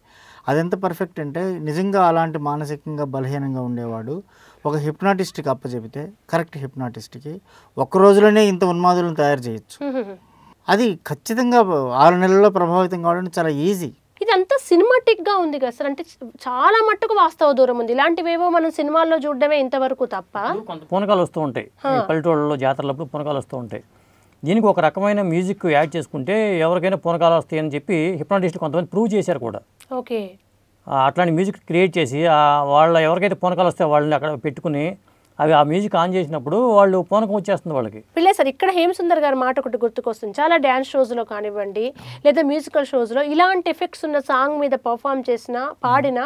అదెంత పర్ఫెక్ట్ అంటే నిజంగా అలాంటి మానసికంగా బలహీనంగా ఉండేవాడు ఒక హిప్నాటిస్ట్కి అప్పచెపితే కరెక్ట్ హిప్నాటిస్ట్కి ఒక రోజులోనే ఇంత ఉన్మాదులను తయారు చేయొచ్చు అది ఖచ్చితంగా ఆరు నెలల్లో ప్రభావితం కావడం చాలా ఈజీ అంతా సినిమాటిక్ గా ఉంది కదా సార్ అంటే చాలా మట్టుకు వాస్తవ దూరం ఉంది ఇలాంటివేవో మనం సినిమాల్లో చూడడమే ఇంతవరకు తప్ప పూనకాలు వస్తూ ఉంటాయి పల్లెటూళ్ళలో జాతరలప్పుడు పూనకాలు వస్తూ ఉంటాయి దీనికి ఒక రకమైన మ్యూజిక్ యాడ్ చేసుకుంటే ఎవరికైనా వస్తాయి వస్తాయని చెప్పి హిప్నాటిస్ట్ కొంతమంది ప్రూవ్ చేశారు కూడా ఓకే అట్లాంటి మ్యూజిక్ క్రియేట్ చేసి వాళ్ళ ఎవరికైతే పూనకాలు వస్తే వాళ్ళని అక్కడ పెట్టుకుని అవి ఆ మ్యూజిక్ ఆన్ చేసినప్పుడు వాళ్ళు పూనకం వచ్చేస్తుంది వాళ్ళకి పిల్లే సార్ ఇక్కడ హేమసుందర్ గారి మాట ఒకటి గుర్తుకొస్తుంది చాలా డ్యాన్స్ షోస్లో కానివ్వండి లేదా మ్యూజికల్ షోస్లో ఇలాంటి ఎఫెక్ట్స్ ఉన్న సాంగ్ మీద పర్ఫామ్ చేసిన పాడిన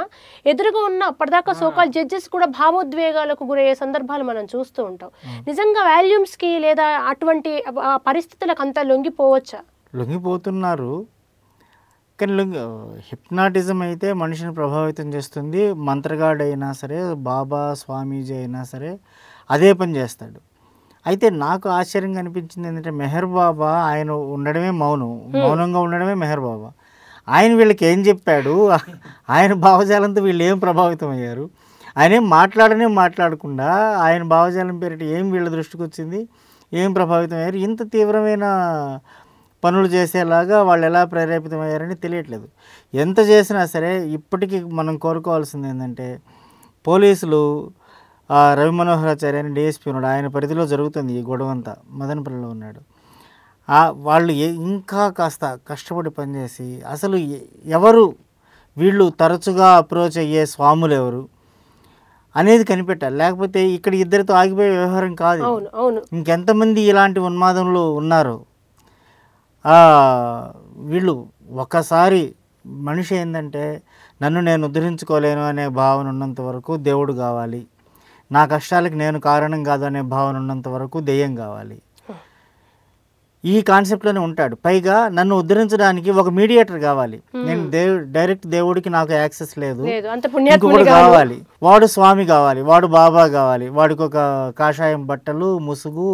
ఎదురుగా ఉన్న అప్పటిదాకా సోకాల్ జడ్జెస్ కూడా భావోద్వేగాలకు గురయ్యే సందర్భాలు మనం చూస్తూ ఉంటాం నిజంగా వాల్యూమ్స్కి లేదా అటువంటి పరిస్థితులకు అంతా లొంగిపోవచ్చా లొంగిపోతున్నారు లింగ్ హిప్నాటిజం అయితే మనిషిని ప్రభావితం చేస్తుంది మంత్రగాడు అయినా సరే బాబా స్వామీజీ అయినా సరే అదే పని చేస్తాడు అయితే నాకు ఆశ్చర్యంగా అనిపించింది ఏంటంటే మెహర్ బాబా ఆయన ఉండడమే మౌనం మౌనంగా ఉండడమే మెహర్ బాబా ఆయన వీళ్ళకి ఏం చెప్పాడు ఆయన భావజాలంతో వీళ్ళు ఏం ప్రభావితం అయ్యారు ఆయన ఏం మాట్లాడనే మాట్లాడకుండా ఆయన భావజాలం పేరిట ఏం వీళ్ళ దృష్టికి వచ్చింది ఏం ప్రభావితం అయ్యారు ఇంత తీవ్రమైన పనులు చేసేలాగా వాళ్ళు ఎలా ప్రేరేపితమయ్యారని తెలియట్లేదు ఎంత చేసినా సరే ఇప్పటికీ మనం కోరుకోవాల్సింది ఏంటంటే పోలీసులు రవి ఆచార్య అని డిఎస్పీ ఉన్నాడు ఆయన పరిధిలో జరుగుతుంది ఈ గొడవ అంతా మదనపల్లిలో ఉన్నాడు వాళ్ళు ఇంకా కాస్త కష్టపడి పనిచేసి అసలు ఎవరు వీళ్ళు తరచుగా అప్రోచ్ అయ్యే స్వాములు ఎవరు అనేది కనిపెట్టాలి లేకపోతే ఇక్కడ ఇద్దరితో ఆగిపోయే వ్యవహారం కాదు ఇంకెంతమంది ఇలాంటి ఉన్మాదంలో ఉన్నారు వీళ్ళు ఒకసారి మనిషి ఏంటంటే నన్ను నేను ఉద్ధరించుకోలేను అనే భావన ఉన్నంత వరకు దేవుడు కావాలి నా కష్టాలకు నేను కారణం కాదు అనే భావన ఉన్నంత వరకు దెయ్యం కావాలి ఈ కాన్సెప్ట్లోనే ఉంటాడు పైగా నన్ను ఉద్ధరించడానికి ఒక మీడియేటర్ కావాలి నేను దేవుడు డైరెక్ట్ దేవుడికి నాకు యాక్సెస్ లేదు ఇంకొకడు కావాలి వాడు స్వామి కావాలి వాడు బాబా కావాలి వాడికి ఒక కాషాయం బట్టలు ముసుగు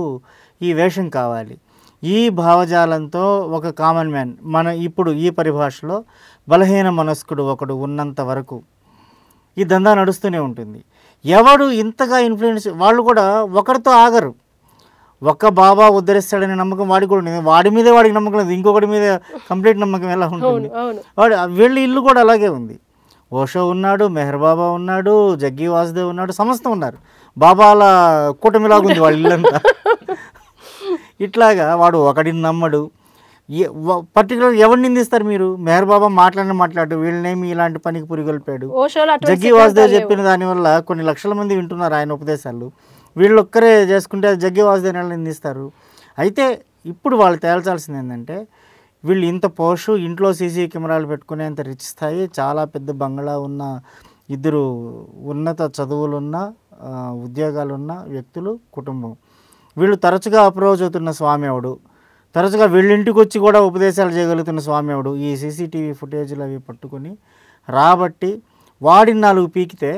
ఈ వేషం కావాలి ఈ భావజాలంతో ఒక కామన్ మ్యాన్ మన ఇప్పుడు ఈ పరిభాషలో బలహీన మనస్కుడు ఒకడు ఉన్నంత వరకు ఈ దందా నడుస్తూనే ఉంటుంది ఎవడు ఇంతగా ఇన్ఫ్లుయెన్స్ వాళ్ళు కూడా ఒకరితో ఆగరు ఒక్క బాబా ఉద్ధరిస్తాడనే నమ్మకం వాడికి కూడా వాడి మీదే వాడికి నమ్మకం లేదు ఇంకొకటి మీద కంప్లీట్ నమ్మకం ఎలా ఉంటుంది వాడు వీళ్ళ ఇల్లు కూడా అలాగే ఉంది ఓషో ఉన్నాడు మెహర్ బాబా ఉన్నాడు జగ్గి వాసుదేవ్ ఉన్నాడు సమస్తం ఉన్నారు బాబాల కూటమిలాగుంది వాళ్ళ ఇల్లంతా ఇట్లాగా వాడు ఒకడిని నమ్మడు పర్టికులర్ ఎవరు నిందిస్తారు మీరు మెహర్ బాబా మాట్లాడిన మాట్లాడు వీళ్ళనేమి ఇలాంటి పనికి పురిగొల్పాడు జగ్గి వాసుదేవ్ చెప్పిన దానివల్ల కొన్ని లక్షల మంది వింటున్నారు ఆయన ఉపదేశాలు వీళ్ళు ఒక్కరే చేసుకుంటే అది జగ్గి వాసుదేవ్ నిందిస్తారు అయితే ఇప్పుడు వాళ్ళు తేల్చాల్సింది ఏంటంటే వీళ్ళు ఇంత పోషు ఇంట్లో సీసీ కెమెరాలు పెట్టుకునేంత రిచ్ స్థాయి చాలా పెద్ద బంగళా ఉన్న ఇద్దరు ఉన్నత చదువులున్న ఉద్యోగాలున్న వ్యక్తులు కుటుంబం వీళ్ళు తరచుగా అప్రోచ్ అవుతున్న స్వామి ఎవడు తరచుగా వీళ్ళింటికి వచ్చి కూడా ఉపదేశాలు చేయగలుగుతున్న స్వామి ఎవడు ఈ సీసీటీవీ ఫుటేజ్లు అవి పట్టుకొని రాబట్టి వాడిని నాలుగు పీకితే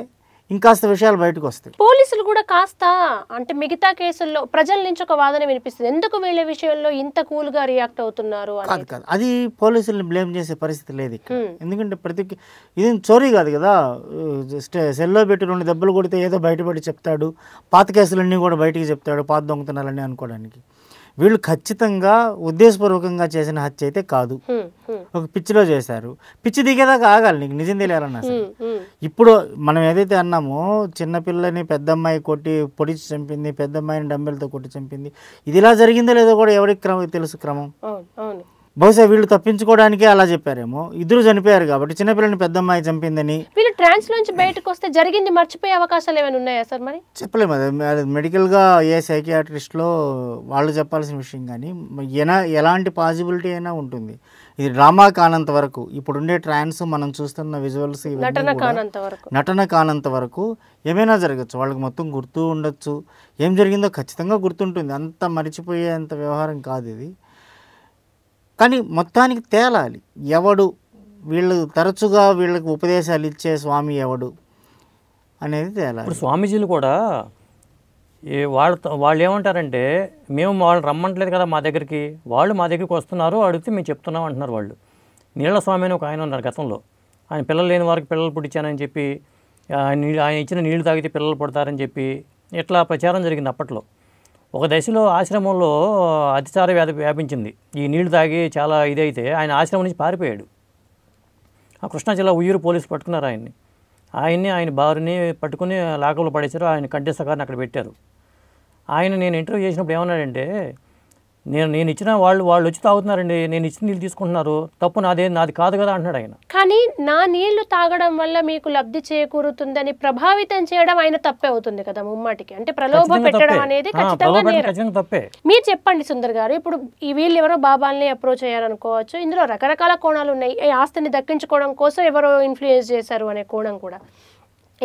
ఇంకాస్త విషయాలు బయటకు వస్తాయి పోలీసులు కూడా కాస్త అంటే మిగతా కేసుల్లో ప్రజల నుంచి ఒక వాదన వినిపిస్తుంది ఎందుకు వీళ్ళ విషయంలో ఇంత కూల్గా రియాక్ట్ అవుతున్నారు కాదు అది పోలీసుల్ని బ్లేమ్ చేసే పరిస్థితి లేదు ఇక్కడ ఎందుకంటే ప్రతి ఇది చోరీ కాదు కదా సెల్లో పెట్టి రెండు దెబ్బలు కొడితే ఏదో బయటపడి చెప్తాడు పాత కేసులన్నీ కూడా బయటికి చెప్తాడు పాత దొంగతనాలన్నీ అనుకోవడానికి వీళ్ళు ఖచ్చితంగా ఉద్దేశపూర్వకంగా చేసిన హత్య అయితే కాదు ఒక పిచ్చిలో చేశారు పిచ్చి దిగేదాకా ఆగాలి నీకు నిజం తెలియాలన్నా సరే ఇప్పుడు మనం ఏదైతే అన్నామో చిన్నపిల్లని పెద్దమ్మాయి కొట్టి పొడిచి చంపింది పెద్దమ్మాయిని డంబెలతో కొట్టి చంపింది ఇది ఇలా జరిగిందో లేదో కూడా ఎవరికి క్రమం తెలుసు క్రమం బహుశా వీళ్ళు తప్పించుకోవడానికి అలా చెప్పారేమో ఇద్దరు చనిపోయారు కాబట్టి చిన్నపిల్లని పెద్ద అమ్మాయి చంపిందని వీళ్ళు ట్రాన్స్ నుంచి బయటకు వస్తే జరిగింది మర్చిపోయే అవకాశాలు ఏమైనా ఉన్నాయా సార్ మరి చెప్పలేము అది మెడికల్గా ఏ సైకియాట్రిస్ట్లో వాళ్ళు చెప్పాల్సిన విషయం కానీ ఎలాంటి పాసిబిలిటీ అయినా ఉంటుంది ఇది డ్రామా కానంత వరకు ఇప్పుడుండే ట్రాన్స్ మనం చూస్తున్న విజువల్స్ నటన కానంత వరకు నటన కానంత వరకు ఏమైనా జరగచ్చు వాళ్ళకి మొత్తం గుర్తు ఉండొచ్చు ఏం జరిగిందో ఖచ్చితంగా గుర్తుంటుంది అంత మరిచిపోయేంత వ్యవహారం కాదు ఇది కానీ మొత్తానికి తేలాలి ఎవడు వీళ్ళు తరచుగా వీళ్ళకి ఉపదేశాలు ఇచ్చే స్వామి ఎవడు అనేది తేలాలి ఇప్పుడు స్వామీజీలు కూడా వాళ్ళు వాళ్ళు ఏమంటారంటే మేము వాళ్ళు రమ్మంటలేదు కదా మా దగ్గరికి వాళ్ళు మా దగ్గరికి వస్తున్నారు అడిగితే మేము చెప్తున్నాం అంటున్నారు వాళ్ళు నీళ్ళ స్వామి అని ఒక ఆయన ఉన్నారు గతంలో ఆయన పిల్లలు లేని వారికి పిల్లలు పుట్టించానని చెప్పి ఆయన ఆయన ఇచ్చిన నీళ్లు తాగితే పిల్లలు పుడతారని చెప్పి ఇట్లా ప్రచారం జరిగింది అప్పట్లో ఒక దశలో ఆశ్రమంలో అతిసార వ్యాధి వ్యాపించింది ఈ నీళ్లు తాగి చాలా ఇదైతే ఆయన ఆశ్రమం నుంచి పారిపోయాడు ఆ కృష్ణా జిల్లా ఉయ్యూరు పోలీసులు పట్టుకున్నారు ఆయన్ని ఆయన్ని ఆయన భార్యని పట్టుకుని లాకర్లో పడేశారు ఆయన కంటే సగారిని అక్కడ పెట్టారు ఆయన నేను ఇంటర్వ్యూ చేసినప్పుడు ఏమన్నాడంటే నేను నేను ఇచ్చిన వాళ్ళు వాళ్ళు వచ్చి తాగుతున్నారండి నేను ఇచ్చిన నీళ్ళు తీసుకుంటున్నారు తప్పు నాదే నాది కాదు కదా అంటున్నాడు ఆయన కానీ నా నీళ్లు తాగడం వల్ల మీకు లబ్ధి చేకూరుతుందని ప్రభావితం చేయడం ఆయన తప్పే అవుతుంది కదా ముమ్మాటికి అంటే ప్రలోభం పెట్టడం అనేది ఖచ్చితంగా తప్పే మీరు చెప్పండి సుందర్ గారు ఇప్పుడు ఈ వీళ్ళు ఎవరో బాబాల్ని అప్రోచ్ అయ్యారనుకోవచ్చు ఇందులో రకరకాల కోణాలు ఉన్నాయి ఈ ఆస్తిని దక్కించుకోవడం కోసం ఎవరో ఇన్ఫ్లుయెన్స్ చేశారు అనే కోణం కూడా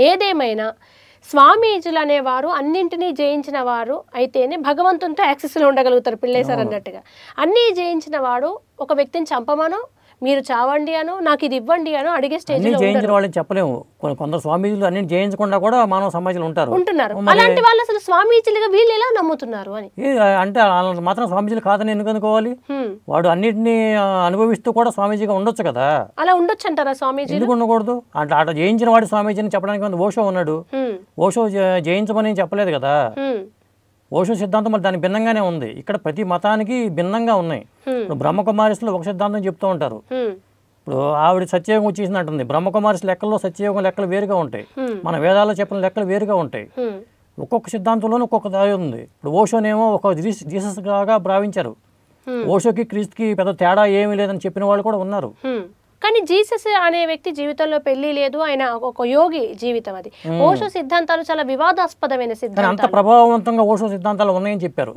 ఏదేమైనా స్వామీజీలు అనేవారు అన్నింటినీ జయించిన వారు అయితేనే భగవంతునితో యాక్సెస్లో ఉండగలుగుతారు పిల్లేశారు అన్నట్టుగా అన్నీ జయించిన వాడు ఒక వ్యక్తిని చంపమనో మీరు చావండి అను నాకు ఇది ఇవ్వండి అను అడిగే స్టేజ్ జయించిన వాళ్ళని చెప్పలేము కొందరు స్వామీజీలు అన్ని జయించకుండా కూడా మానవ సమాజంలో ఉంటారు ఉంటున్నారు అలాంటి వాళ్ళు అసలు స్వామీజీలుగా వీళ్ళు ఎలా నమ్ముతున్నారు అని అంటే మాత్రం స్వామీజీలు కాదని ఎందుకు అనుకోవాలి వాడు అన్నిటిని అనుభవిస్తూ కూడా స్వామీజీగా ఉండొచ్చు కదా అలా ఉండొచ్చు అంటారా స్వామీజీ ఎందుకు ఉండకూడదు అంటే అటు జయించిన వాడు స్వామీజీని చెప్పడానికి ఓషో ఉన్నాడు ఓషో జయించమని చెప్పలేదు కదా ఓషో సిద్ధాంతం మరి దాని భిన్నంగానే ఉంది ఇక్కడ ప్రతి మతానికి భిన్నంగా ఉన్నాయి ఇప్పుడు బ్రహ్మకుమారిస్తులు ఒక సిద్ధాంతం చెప్తూ ఉంటారు ఇప్పుడు ఆవిడ సత్యయోగం వచ్చేసినట్టుంది బ్రహ్మకుమారిస్ లెక్కల్లో సత్యయోగం లెక్కలు వేరుగా ఉంటాయి మన వేదాల్లో చెప్పిన లెక్కలు వేరుగా ఉంటాయి ఒక్కొక్క సిద్ధాంతంలోనూ ఒక్కొక్క దాయి ఉంది ఇప్పుడు ఓషోనేమో ఒక జీసస్ లాగా భావించారు ఓషోకి క్రీస్తుకి పెద్ద తేడా ఏమీ లేదని చెప్పిన వాళ్ళు కూడా ఉన్నారు కానీ జీసస్ అనే వ్యక్తి జీవితంలో పెళ్లి లేదు ఆయన ఒక యోగి జీవితం అది ఓషో సిద్ధాంతాలు చాలా వివాదాస్పదమైన సిద్ధాంతం ప్రభావవంతంగా ఓషో సిద్ధాంతాలు ఉన్నాయని చెప్పారు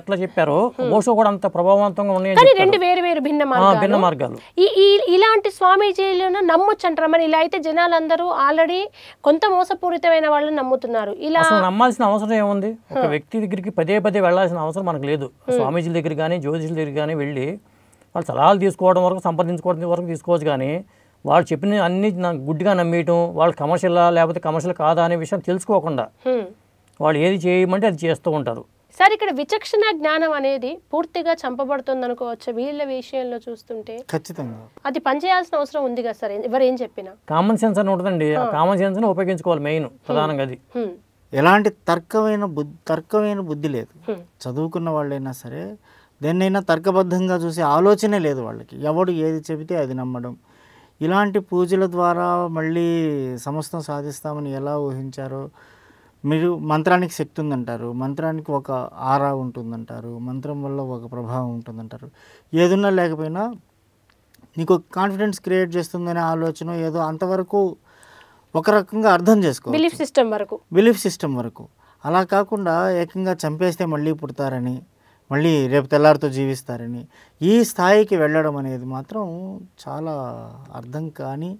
ఎట్లా చెప్పారు ఓషో కూడా అంత ప్రభావవంతంగా ఉన్నాయని కానీ రెండు వేరు వేరు భిన్న భిన్న మార్గాలు ఈ ఇలాంటి స్వామీజీలను నమ్మొచ్చు అంటారు మరి ఇలా అయితే జనాలందరూ ఆల్రెడీ కొంత మోసపూరితమైన వాళ్ళు నమ్ముతున్నారు ఇలా నమ్మాల్సిన అవసరం ఏముంది ఒక వ్యక్తి దగ్గరికి పదే పదే వెళ్లాల్సిన అవసరం మనకు లేదు స్వామీజీల దగ్గర కానీ జ్యోతిషుల దగ్గర కానీ వెళ్ళి వాళ్ళు సలహాలు తీసుకోవడం వరకు సంప్రదించుకోవడం వరకు తీసుకోవచ్చు కానీ వాళ్ళు చెప్పిన అన్ని నాకు గుడ్డిగా నమ్మేయటం వాళ్ళు కమర్షియల్ లేకపోతే కమర్షియల్ కాదా అనే విషయం తెలుసుకోకుండా వాళ్ళు ఏది చేయమంటే అది చేస్తూ ఉంటారు సార్ ఇక్కడ విచక్షణ జ్ఞానం అనేది పూర్తిగా చంపబడుతుంది అనుకోవచ్చు వీళ్ళ విషయంలో చూస్తుంటే ఖచ్చితంగా అది పనిచేయాల్సిన అవసరం ఉంది కదా సార్ ఎవరు ఏం చెప్పినా కామన్ సెన్స్ అని ఉంటుందండి కామన్ సెన్స్ ని ఉపయోగించుకోవాలి మెయిన్ ప్రధానంగా అది ఎలాంటి తర్కమైన బుద్ధి తర్కమైన బుద్ధి లేదు చదువుకున్న వాళ్ళైనా సరే దేన్నైనా తర్కబద్ధంగా చూసే ఆలోచనే లేదు వాళ్ళకి ఎవడు ఏది చెబితే అది నమ్మడం ఇలాంటి పూజల ద్వారా మళ్ళీ సమస్తం సాధిస్తామని ఎలా ఊహించారో మీరు మంత్రానికి శక్తి ఉందంటారు మంత్రానికి ఒక ఆరా ఉంటుందంటారు మంత్రం వల్ల ఒక ప్రభావం ఉంటుందంటారు ఏదున్నా లేకపోయినా నీకు కాన్ఫిడెన్స్ క్రియేట్ చేస్తుందనే ఆలోచన ఏదో అంతవరకు ఒక రకంగా అర్థం చేసుకో బిలీఫ్ సిస్టమ్ వరకు బిలీఫ్ సిస్టమ్ వరకు అలా కాకుండా ఏకంగా చంపేస్తే మళ్ళీ పుడతారని మళ్ళీ రేపు తెల్లారితో జీవిస్తారని ఈ స్థాయికి వెళ్ళడం అనేది మాత్రం చాలా అర్థం కానీ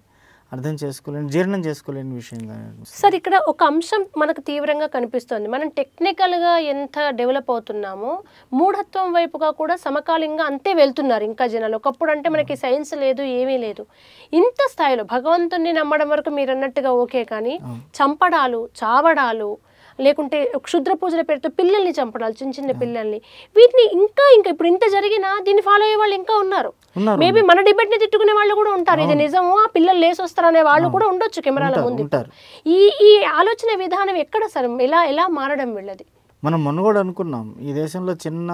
అర్థం చేసుకోలేని జీర్ణం చేసుకోలేని విషయం సార్ ఇక్కడ ఒక అంశం మనకు తీవ్రంగా కనిపిస్తుంది మనం టెక్నికల్గా ఎంత డెవలప్ అవుతున్నామో మూఢత్వం వైపుగా కూడా సమకాలీనంగా అంతే వెళ్తున్నారు ఇంకా జనాలు ఒకప్పుడు అంటే మనకి సైన్స్ లేదు ఏమీ లేదు ఇంత స్థాయిలో భగవంతుణ్ణి నమ్మడం వరకు మీరు అన్నట్టుగా ఓకే కానీ చంపడాలు చావడాలు లేకుంటే క్షుద్ర పూజల పేరుతో పిల్లల్ని చంపడాలి చిన్న చిన్న పిల్లల్ని వీటిని ఇంకా ఇంకా ఇప్పుడు ఇంత జరిగినా దీన్ని ఫాలో అయ్యే వాళ్ళు ఇంకా ఉన్నారు మేబీ మన డిబేట్ ని తిట్టుకునే వాళ్ళు కూడా ఉంటారు ఇది నిజము ఆ పిల్లలు వస్తారనే వాళ్ళు కూడా ఉండొచ్చు కెమెరాల ముందు ఈ ఈ ఆలోచన విధానం ఎక్కడ సరే ఎలా ఎలా మారడం వీళ్ళది మనం మొన్న కూడా అనుకున్నాం ఈ దేశంలో చిన్న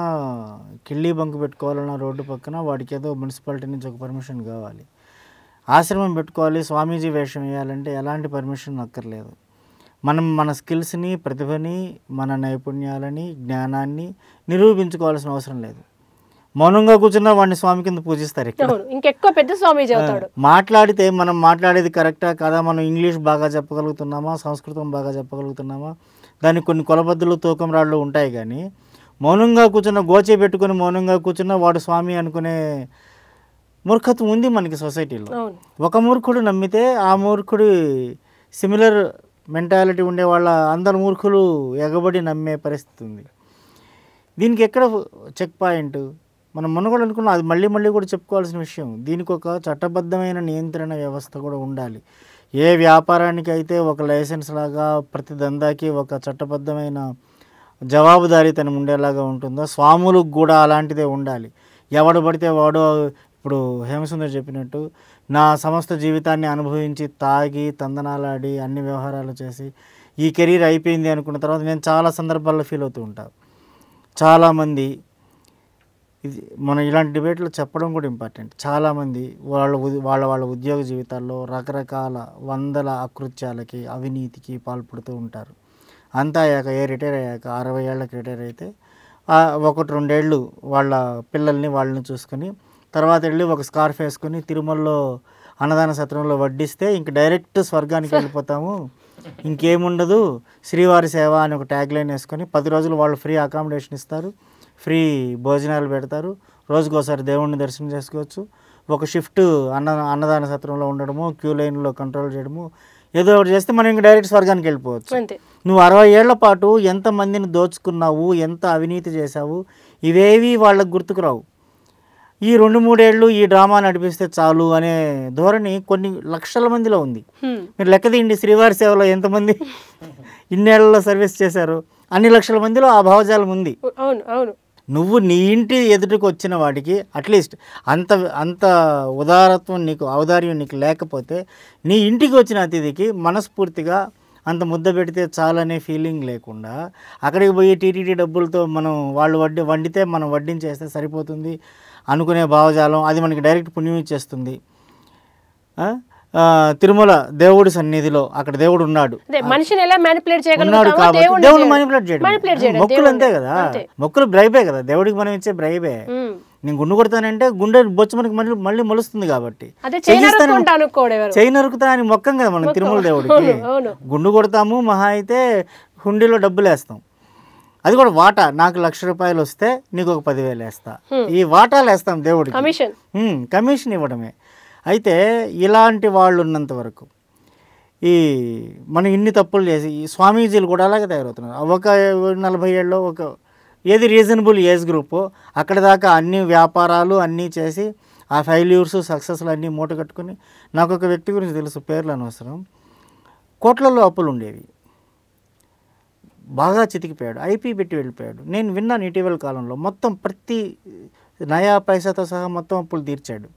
కిళ్ళీ బంకు పెట్టుకోవాలన్న రోడ్డు పక్కన వాడికి ఏదో మున్సిపాలిటీ నుంచి ఒక పర్మిషన్ కావాలి ఆశ్రమం పెట్టుకోవాలి స్వామీజీ వేషం వేయాలంటే ఎలాంటి పర్మిషన్ అక్కర్లేదు మనం మన స్కిల్స్ని ప్రతిభని మన నైపుణ్యాలని జ్ఞానాన్ని నిరూపించుకోవాల్సిన అవసరం లేదు మౌనంగా కూర్చున్న వాడిని స్వామి కింద పూజిస్తారు ఇంకెక్కువ పెద్ద స్వామి మాట్లాడితే మనం మాట్లాడేది కరెక్టా కాదా మనం ఇంగ్లీష్ బాగా చెప్పగలుగుతున్నామా సంస్కృతం బాగా చెప్పగలుగుతున్నామా దానికి కొన్ని కొలబద్దులు తూకం రాళ్ళు ఉంటాయి కానీ మౌనంగా కూర్చున్న గోచే పెట్టుకుని మౌనంగా కూర్చున్న వాడు స్వామి అనుకునే మూర్ఖత్వం ఉంది మనకి సొసైటీలో ఒక మూర్ఖుడు నమ్మితే ఆ మూర్ఖుడు సిమిలర్ మెంటాలిటీ ఉండే వాళ్ళ అందరు మూర్ఖులు ఎగబడి నమ్మే పరిస్థితి ఉంది దీనికి ఎక్కడ చెక్ పాయింట్ మనం మొన్న అనుకున్నాం అది మళ్ళీ మళ్ళీ కూడా చెప్పుకోవాల్సిన విషయం దీనికి ఒక చట్టబద్ధమైన నియంత్రణ వ్యవస్థ కూడా ఉండాలి ఏ వ్యాపారానికి అయితే ఒక లైసెన్స్ లాగా ప్రతి దందాకి ఒక చట్టబద్ధమైన జవాబుదారీతనం ఉండేలాగా ఉంటుందో స్వాములకు కూడా అలాంటిదే ఉండాలి ఎవడు పడితే వాడు ఇప్పుడు హేమసుందర్ చెప్పినట్టు నా సమస్త జీవితాన్ని అనుభవించి తాగి తందనాలాడి అన్ని వ్యవహారాలు చేసి ఈ కెరీర్ అయిపోయింది అనుకున్న తర్వాత నేను చాలా సందర్భాల్లో ఫీల్ అవుతూ ఉంటాను చాలామంది ఇది మనం ఇలాంటి డిబేట్లు చెప్పడం కూడా ఇంపార్టెంట్ చాలామంది వాళ్ళ వాళ్ళ వాళ్ళ ఉద్యోగ జీవితాల్లో రకరకాల వందల అకృత్యాలకి అవినీతికి పాల్పడుతూ ఉంటారు అంతా అయ్యాక ఏ రిటైర్ అయ్యాక అరవై ఏళ్ళకి రిటైర్ అయితే ఒకటి రెండేళ్ళు వాళ్ళ పిల్లల్ని వాళ్ళని చూసుకొని తర్వాత వెళ్ళి ఒక స్కార్ఫ్ వేసుకుని తిరుమలలో అన్నదాన సత్రంలో వడ్డిస్తే ఇంక డైరెక్ట్ స్వర్గానికి వెళ్ళిపోతాము ఇంకేముండదు శ్రీవారి సేవ అని ఒక ట్యాగ్ లైన్ వేసుకొని పది రోజులు వాళ్ళు ఫ్రీ అకామిడేషన్ ఇస్తారు ఫ్రీ భోజనాలు పెడతారు రోజుకోసారి దేవుణ్ణి దర్శనం చేసుకోవచ్చు ఒక షిఫ్ట్ అన్న అన్నదాన సత్రంలో ఉండడము క్యూ లైన్లో కంట్రోల్ చేయడము ఏదో ఒకటి చేస్తే మనం ఇంక డైరెక్ట్ స్వర్గానికి వెళ్ళిపోవచ్చు నువ్వు అరవై ఏళ్ల పాటు ఎంతమందిని దోచుకున్నావు ఎంత అవినీతి చేశావు ఇవేవి వాళ్ళకు గుర్తుకురావు ఈ రెండు మూడేళ్ళు ఈ డ్రామా నడిపిస్తే చాలు అనే ధోరణి కొన్ని లక్షల మందిలో ఉంది మీరు లెక్క తీయండి శ్రీవారి సేవలో ఎంతమంది ఇన్నేళ్లలో సర్వీస్ చేశారు అన్ని లక్షల మందిలో ఆ భావజాలం ఉంది అవును నువ్వు నీ ఇంటి ఎదుటికి వచ్చిన వాడికి అట్లీస్ట్ అంత అంత ఉదారత్వం నీకు ఔదార్యం నీకు లేకపోతే నీ ఇంటికి వచ్చిన అతిథికి మనస్ఫూర్తిగా అంత ముద్ద పెడితే చాలనే ఫీలింగ్ లేకుండా అక్కడికి పోయి టీటీడీ డబ్బులతో మనం వాళ్ళు వడ్డీ వండితే మనం వడ్డించేస్తే సరిపోతుంది అనుకునే భావజాలం అది మనకి డైరెక్ట్ పుణ్యం ఇచ్చేస్తుంది తిరుమల దేవుడి సన్నిధిలో అక్కడ దేవుడు ఉన్నాడు ఉన్నాడు కాబట్టి దేవుడు మనిపులేట్ చేయడం మొక్కులు అంతే కదా మొక్కులు బ్రైబే కదా దేవుడికి మనం ఇచ్చే బ్రైబే నేను గుండు కొడతానంటే గుండె బొచ్చు మనకి మళ్ళీ మళ్ళీ మొలుస్తుంది కాబట్టి చేయి నరుకుతా అని మొక్కం కదా మనం తిరుమల దేవుడికి గుండు కొడతాము మహా అయితే హుండీలో డబ్బులు వేస్తాం అది కూడా వాటా నాకు లక్ష రూపాయలు వస్తే నీకు ఒక పదివేలు వేస్తా ఈ వాటాలు వేస్తాం దేవుడికి కమిషన్ కమిషన్ ఇవ్వడమే అయితే ఇలాంటి వాళ్ళు ఉన్నంత వరకు ఈ మనం ఇన్ని తప్పులు చేసి ఈ స్వామీజీలు కూడా అలాగే తయారవుతున్నారు ఒక నలభై ఏళ్ళు ఒక ఏది రీజనబుల్ ఏజ్ గ్రూప్ అక్కడ దాకా అన్ని వ్యాపారాలు అన్నీ చేసి ఆ ఫెయిల్యూర్స్ సక్సెస్లు అన్నీ మూట కట్టుకుని నాకు ఒక వ్యక్తి గురించి తెలుసు పేర్లు అనవసరం కోట్లలో అప్పులు ఉండేవి బాగా చితికిపోయాడు ఐపీ పెట్టి వెళ్ళిపోయాడు నేను విన్నాను ఇటీవల కాలంలో మొత్తం ప్రతి నయా పైసాతో సహా మొత్తం అప్పులు తీర్చాడు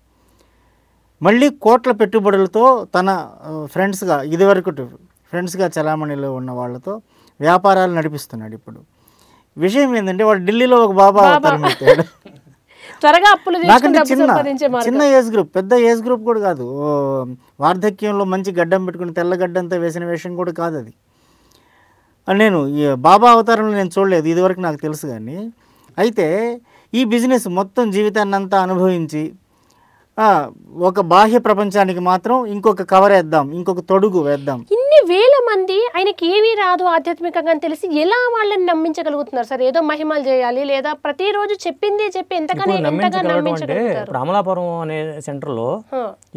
మళ్ళీ కోట్ల పెట్టుబడులతో తన ఫ్రెండ్స్గా ఇదివరకు ఫ్రెండ్స్గా చలామణిలో ఉన్న వాళ్ళతో వ్యాపారాలు నడిపిస్తున్నాడు ఇప్పుడు విషయం ఏంటంటే వాడు ఢిల్లీలో ఒక బాబా అవతారం త్వరగా అప్పులు చిన్న చిన్న ఏజ్ గ్రూప్ పెద్ద ఏజ్ గ్రూప్ కూడా కాదు వార్ధక్యంలో మంచి గడ్డం పెట్టుకుని తెల్ల వేసిన వేషం కూడా కాదు అది నేను బాబా అవతారంలో నేను చూడలేదు ఇదివరకు నాకు తెలుసు కానీ అయితే ఈ బిజినెస్ మొత్తం జీవితాన్నంతా అనుభవించి ఒక బాహ్య ప్రపంచానికి మాత్రం ఇంకొక కవర్ వేద్దాం ఇంకొక తొడుగు వేద్దాం ఇన్ని వేల మంది ఆయనకి ఏమీ రాదు ఆధ్యాత్మికంగా అని తెలిసి ఎలా వాళ్ళని నమ్మించగలుగుతున్నారు సార్ ఏదో మహిమలు చేయాలి లేదా ప్రతిరోజు చెప్పిందే చెప్పి ఎంతగానే అంటే రామలాపురం అనే సెంటర్ లో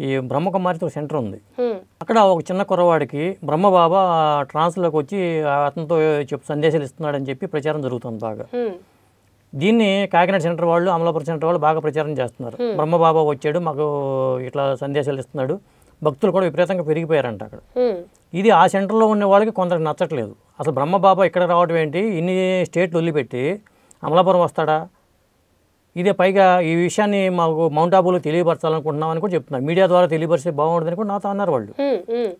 ఈ కుమారి సెంటర్ ఉంది అక్కడ ఒక చిన్న కుర్రవాడికి బ్రహ్మబాబా ట్రాన్స్ లోకి వచ్చి అతనితో సందేశాలు ఇస్తున్నాడని చెప్పి ప్రచారం జరుగుతుంది బాగా దీన్ని కాకినాడ సెంటర్ వాళ్ళు అమలాపురం సెంటర్ వాళ్ళు బాగా ప్రచారం చేస్తున్నారు బ్రహ్మబాబా వచ్చాడు మాకు ఇట్లా సందేశాలు ఇస్తున్నాడు భక్తులు కూడా విపరీతంగా పెరిగిపోయారంట అక్కడ ఇది ఆ సెంటర్లో ఉన్న వాళ్ళకి కొందరికి నచ్చట్లేదు అసలు బ్రహ్మబాబా ఇక్కడ రావడం ఏంటి ఇన్ని స్టేట్లు వదిలిపెట్టి అమలాపురం వస్తాడా ఇదే పైగా ఈ విషయాన్ని మాకు మౌంట్ ఆబులో తెలియపరచాలనుకుంటున్నాం అని కూడా చెప్తున్నారు మీడియా ద్వారా తెలియపరిస్తే బాగుంటుందని కూడా నాతో అన్నారు వాళ్ళు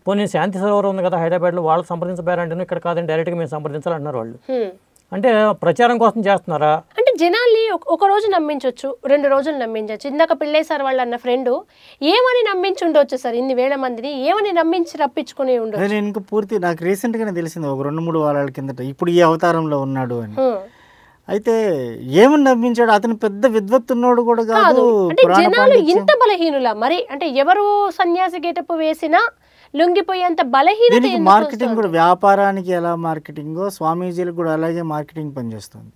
పోనీ శాంతి సరోవరం ఉంది కదా హైదరాబాద్లో వాళ్ళు సంప్రదించబోయారంటే ఇక్కడ కాదని డైరెక్ట్గా మేము సంప్రదించాలంటున్నారు వాళ్ళు అంటే ప్రచారం కోసం చేస్తున్నారా అంటే జనాల్ని ఒక రోజు నమ్మించవచ్చు రెండు రోజులు నమ్మించవచ్చు ఇందాక పిల్లయ్య సార్ వాళ్ళు అన్న ఫ్రెండ్ ఏమని నమ్మించి ఉండొచ్చు సార్ ఇన్ని వేల మందిని ఏమని నమ్మించి రప్పించుకుని ఉండొచ్చు నేను ఇంకా పూర్తి నాకు రీసెంట్ గానే తెలిసింది ఒక రెండు మూడు వారాల కిందట ఇప్పుడు ఈ అవతారంలో ఉన్నాడు అని అయితే ఏమని నమ్మించాడు అతను పెద్ద ఉన్నాడు కూడా కాదు ఇంత బలహీనులా మరి అంటే ఎవరు సన్యాసి గేటప్పు వేసినా లుంగిపోయేంత బలహీనత మార్కెటింగ్ కూడా వ్యాపారానికి ఎలా మార్కెటింగో స్వామీజీలకు కూడా అలాగే మార్కెటింగ్ పనిచేస్తుంది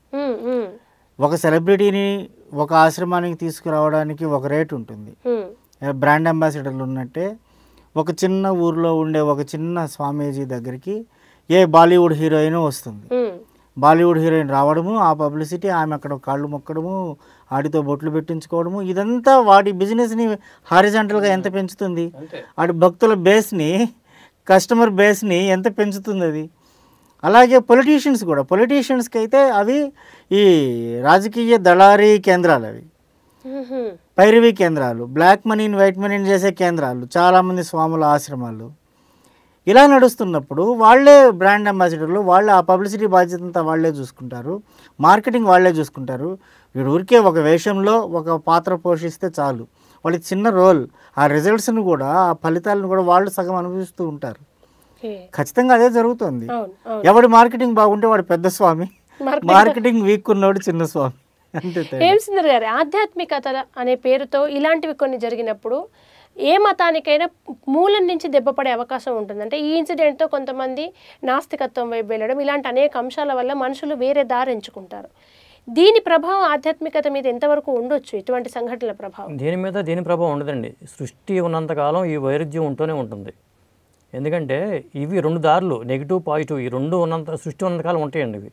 ఒక సెలబ్రిటీని ఒక ఆశ్రమానికి తీసుకురావడానికి ఒక రేట్ ఉంటుంది బ్రాండ్ అంబాసిడర్లు ఉన్నట్టే ఒక చిన్న ఊర్లో ఉండే ఒక చిన్న స్వామీజీ దగ్గరికి ఏ బాలీవుడ్ హీరోయిన్ వస్తుంది బాలీవుడ్ హీరోయిన్ రావడము ఆ పబ్లిసిటీ ఆమె అక్కడ కాళ్ళు మొక్కడము ఆడితో బొట్లు పెట్టించుకోవడము ఇదంతా వాడి బిజినెస్ని హారిజాంటల్గా ఎంత పెంచుతుంది ఆడి భక్తుల బేస్ని కస్టమర్ బేస్ని ఎంత పెంచుతుంది అది అలాగే పొలిటీషియన్స్ కూడా పొలిటీషియన్స్కి అయితే అవి ఈ రాజకీయ దళారీ కేంద్రాలు అవి పైరవి కేంద్రాలు బ్లాక్ మనీని వైట్ మనీని చేసే కేంద్రాలు చాలామంది స్వాముల ఆశ్రమాలు ఇలా నడుస్తున్నప్పుడు వాళ్ళే బ్రాండ్ అంబాసిడర్లు వాళ్ళే ఆ పబ్లిసిటీ బాధ్యత అంతా వాళ్ళే చూసుకుంటారు మార్కెటింగ్ వాళ్ళే చూసుకుంటారు వీడు ఊరికే ఒక వేషంలో ఒక పాత్ర పోషిస్తే చాలు వాళ్ళకి చిన్న రోల్ ఆ రిజల్ట్స్ని కూడా ఆ ఫలితాలను కూడా వాళ్ళు సగం అనుభవిస్తూ ఉంటారు ఖచ్చితంగా అదే జరుగుతుంది ఎవడు మార్కెటింగ్ బాగుంటే వాడు పెద్ద స్వామి మార్కెటింగ్ వీక్ ఉన్నవాడు చిన్న స్వామి ఏం సుందర్ గారు ఆధ్యాత్మికత అనే పేరుతో ఇలాంటివి కొన్ని జరిగినప్పుడు ఏ మతానికైనా మూలం నుంచి దెబ్బపడే అవకాశం ఉంటుంది అంటే ఈ ఇన్సిడెంట్తో కొంతమంది నాస్తికత్వం వైపు వెళ్ళడం ఇలాంటి అనేక అంశాల వల్ల మనుషులు వేరే దారి ఎంచుకుంటారు దీని ప్రభావం ఆధ్యాత్మికత మీద ఎంతవరకు ఉండొచ్చు ఇటువంటి సంఘటనల ప్రభావం దీని మీద దీని ప్రభావం ఉండదండి సృష్టి ఉన్నంతకాలం ఈ వైరుధ్యం ఉంటూనే ఉంటుంది ఎందుకంటే ఇవి రెండు దారులు నెగిటివ్ పాజిటివ్ ఈ రెండు ఉన్నంత సృష్టి ఉన్నంతకాలం ఉంటాయండి ఇవి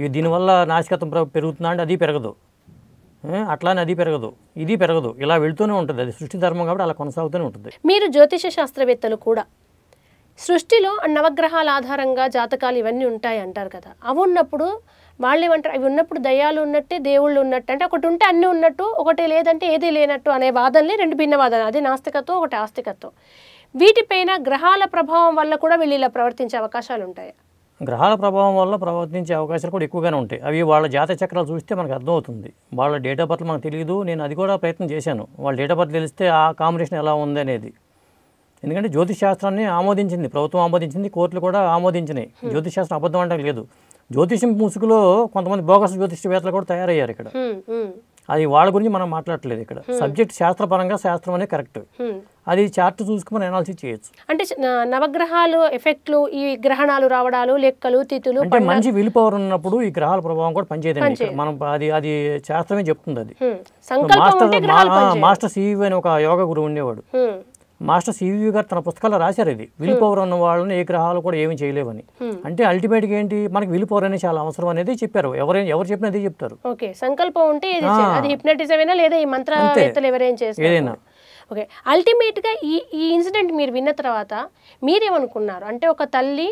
ఇవి దీనివల్ల నాశకత్వం పెరుగుతుందా అంటే అది పెరగదు అట్లానే అది పెరగదు ఇది పెరగదు ఇలా వెళ్తూనే ఉంటుంది అది సృష్టి ధర్మం కాబట్టి అలా కొనసాగుతూనే ఉంటుంది మీరు జ్యోతిష శాస్త్రవేత్తలు కూడా సృష్టిలో నవగ్రహాల ఆధారంగా జాతకాలు ఇవన్నీ ఉంటాయి అంటారు కదా అవున్నప్పుడు వాళ్ళు ఏమంటారు అవి ఉన్నప్పుడు దయ్యాలు ఉన్నట్టే దేవుళ్ళు ఉన్నట్టు అంటే ఒకటి ఉంటే అన్నీ ఉన్నట్టు ఒకటి లేదంటే ఏదీ లేనట్టు అనే వాదనలే రెండు భిన్న వాదన అది నాస్తికత్వం ఒకటి ఆస్తికత్వం వీటిపైన గ్రహాల ప్రభావం వల్ల కూడా వీళ్ళు ఇలా ప్రవర్తించే అవకాశాలు ఉంటాయి గ్రహాల ప్రభావం వల్ల ప్రవర్తించే అవకాశాలు కూడా ఎక్కువగానే ఉంటాయి అవి వాళ్ళ జాత చక్రాలు చూస్తే మనకు అర్థమవుతుంది వాళ్ళ డేట్ ఆఫ్ బర్త్ మనకు తెలియదు నేను అది కూడా ప్రయత్నం చేశాను వాళ్ళ డేట్ ఆఫ్ బర్త్ తెలిస్తే ఆ కాంబినేషన్ ఎలా ఉంది అనేది ఎందుకంటే జ్యోతిష్ శాస్త్రాన్ని ఆమోదించింది ప్రభుత్వం ఆమోదించింది కోర్టులు కూడా ఆమోదించినాయి జ్యోతిష్ శాస్త్రం అబద్ధం అంటే లేదు జ్యోతిష్యం ముసుగులో కొంతమంది బోగస్ జ్యోతిష్యవేత్తలు కూడా తయారయ్యారు ఇక్కడ అది వాళ్ళ గురించి మనం మాట్లాడట్లేదు ఇక్కడ సబ్జెక్ట్ శాస్త్రపరంగా శాస్త్రం అనేది కరెక్ట్ అది చార్ట్ చూసుకుని అనాలిసిస్ చేయొచ్చు అంటే నవగ్రహాలు ఎఫెక్ట్లు ఈ గ్రహణాలు రావడాలు లెక్కలు తిథులు అంటే మంచి విల్ పవర్ ఉన్నప్పుడు ఈ గ్రహాల ప్రభావం కూడా పనిచేయదండి మనం అది అది శాస్త్రమే చెప్తుంది అది మాస్టర్ మాస్టర్ సిఇఓ అని ఒక యోగ గురువు ఉండేవాడు మాస్టర్ సివి గారు తన పుస్తకాల్లో రాశారు ఇది విల్ పవర్ ఉన్న వాళ్ళని ఏ గ్రహాలు కూడా ఏమి చేయలేవని అంటే అల్టిమేట్గా ఏంటి మనకి విల్ పవర్ అనేది చాలా అవసరం అనేది చెప్పారు ఎవరైనా ఎవరు చెప్పినా అదే చెప్తారు ఓకే సంకల్పం ఉంటే అది హిప్నటిజం లేదా ఈ మంత్ర ఏదైనా ఓకే అల్టిమేట్గా ఈ ఈ ఇన్సిడెంట్ మీరు విన్న తర్వాత మీరేమనుకున్నారు అంటే ఒక తల్లి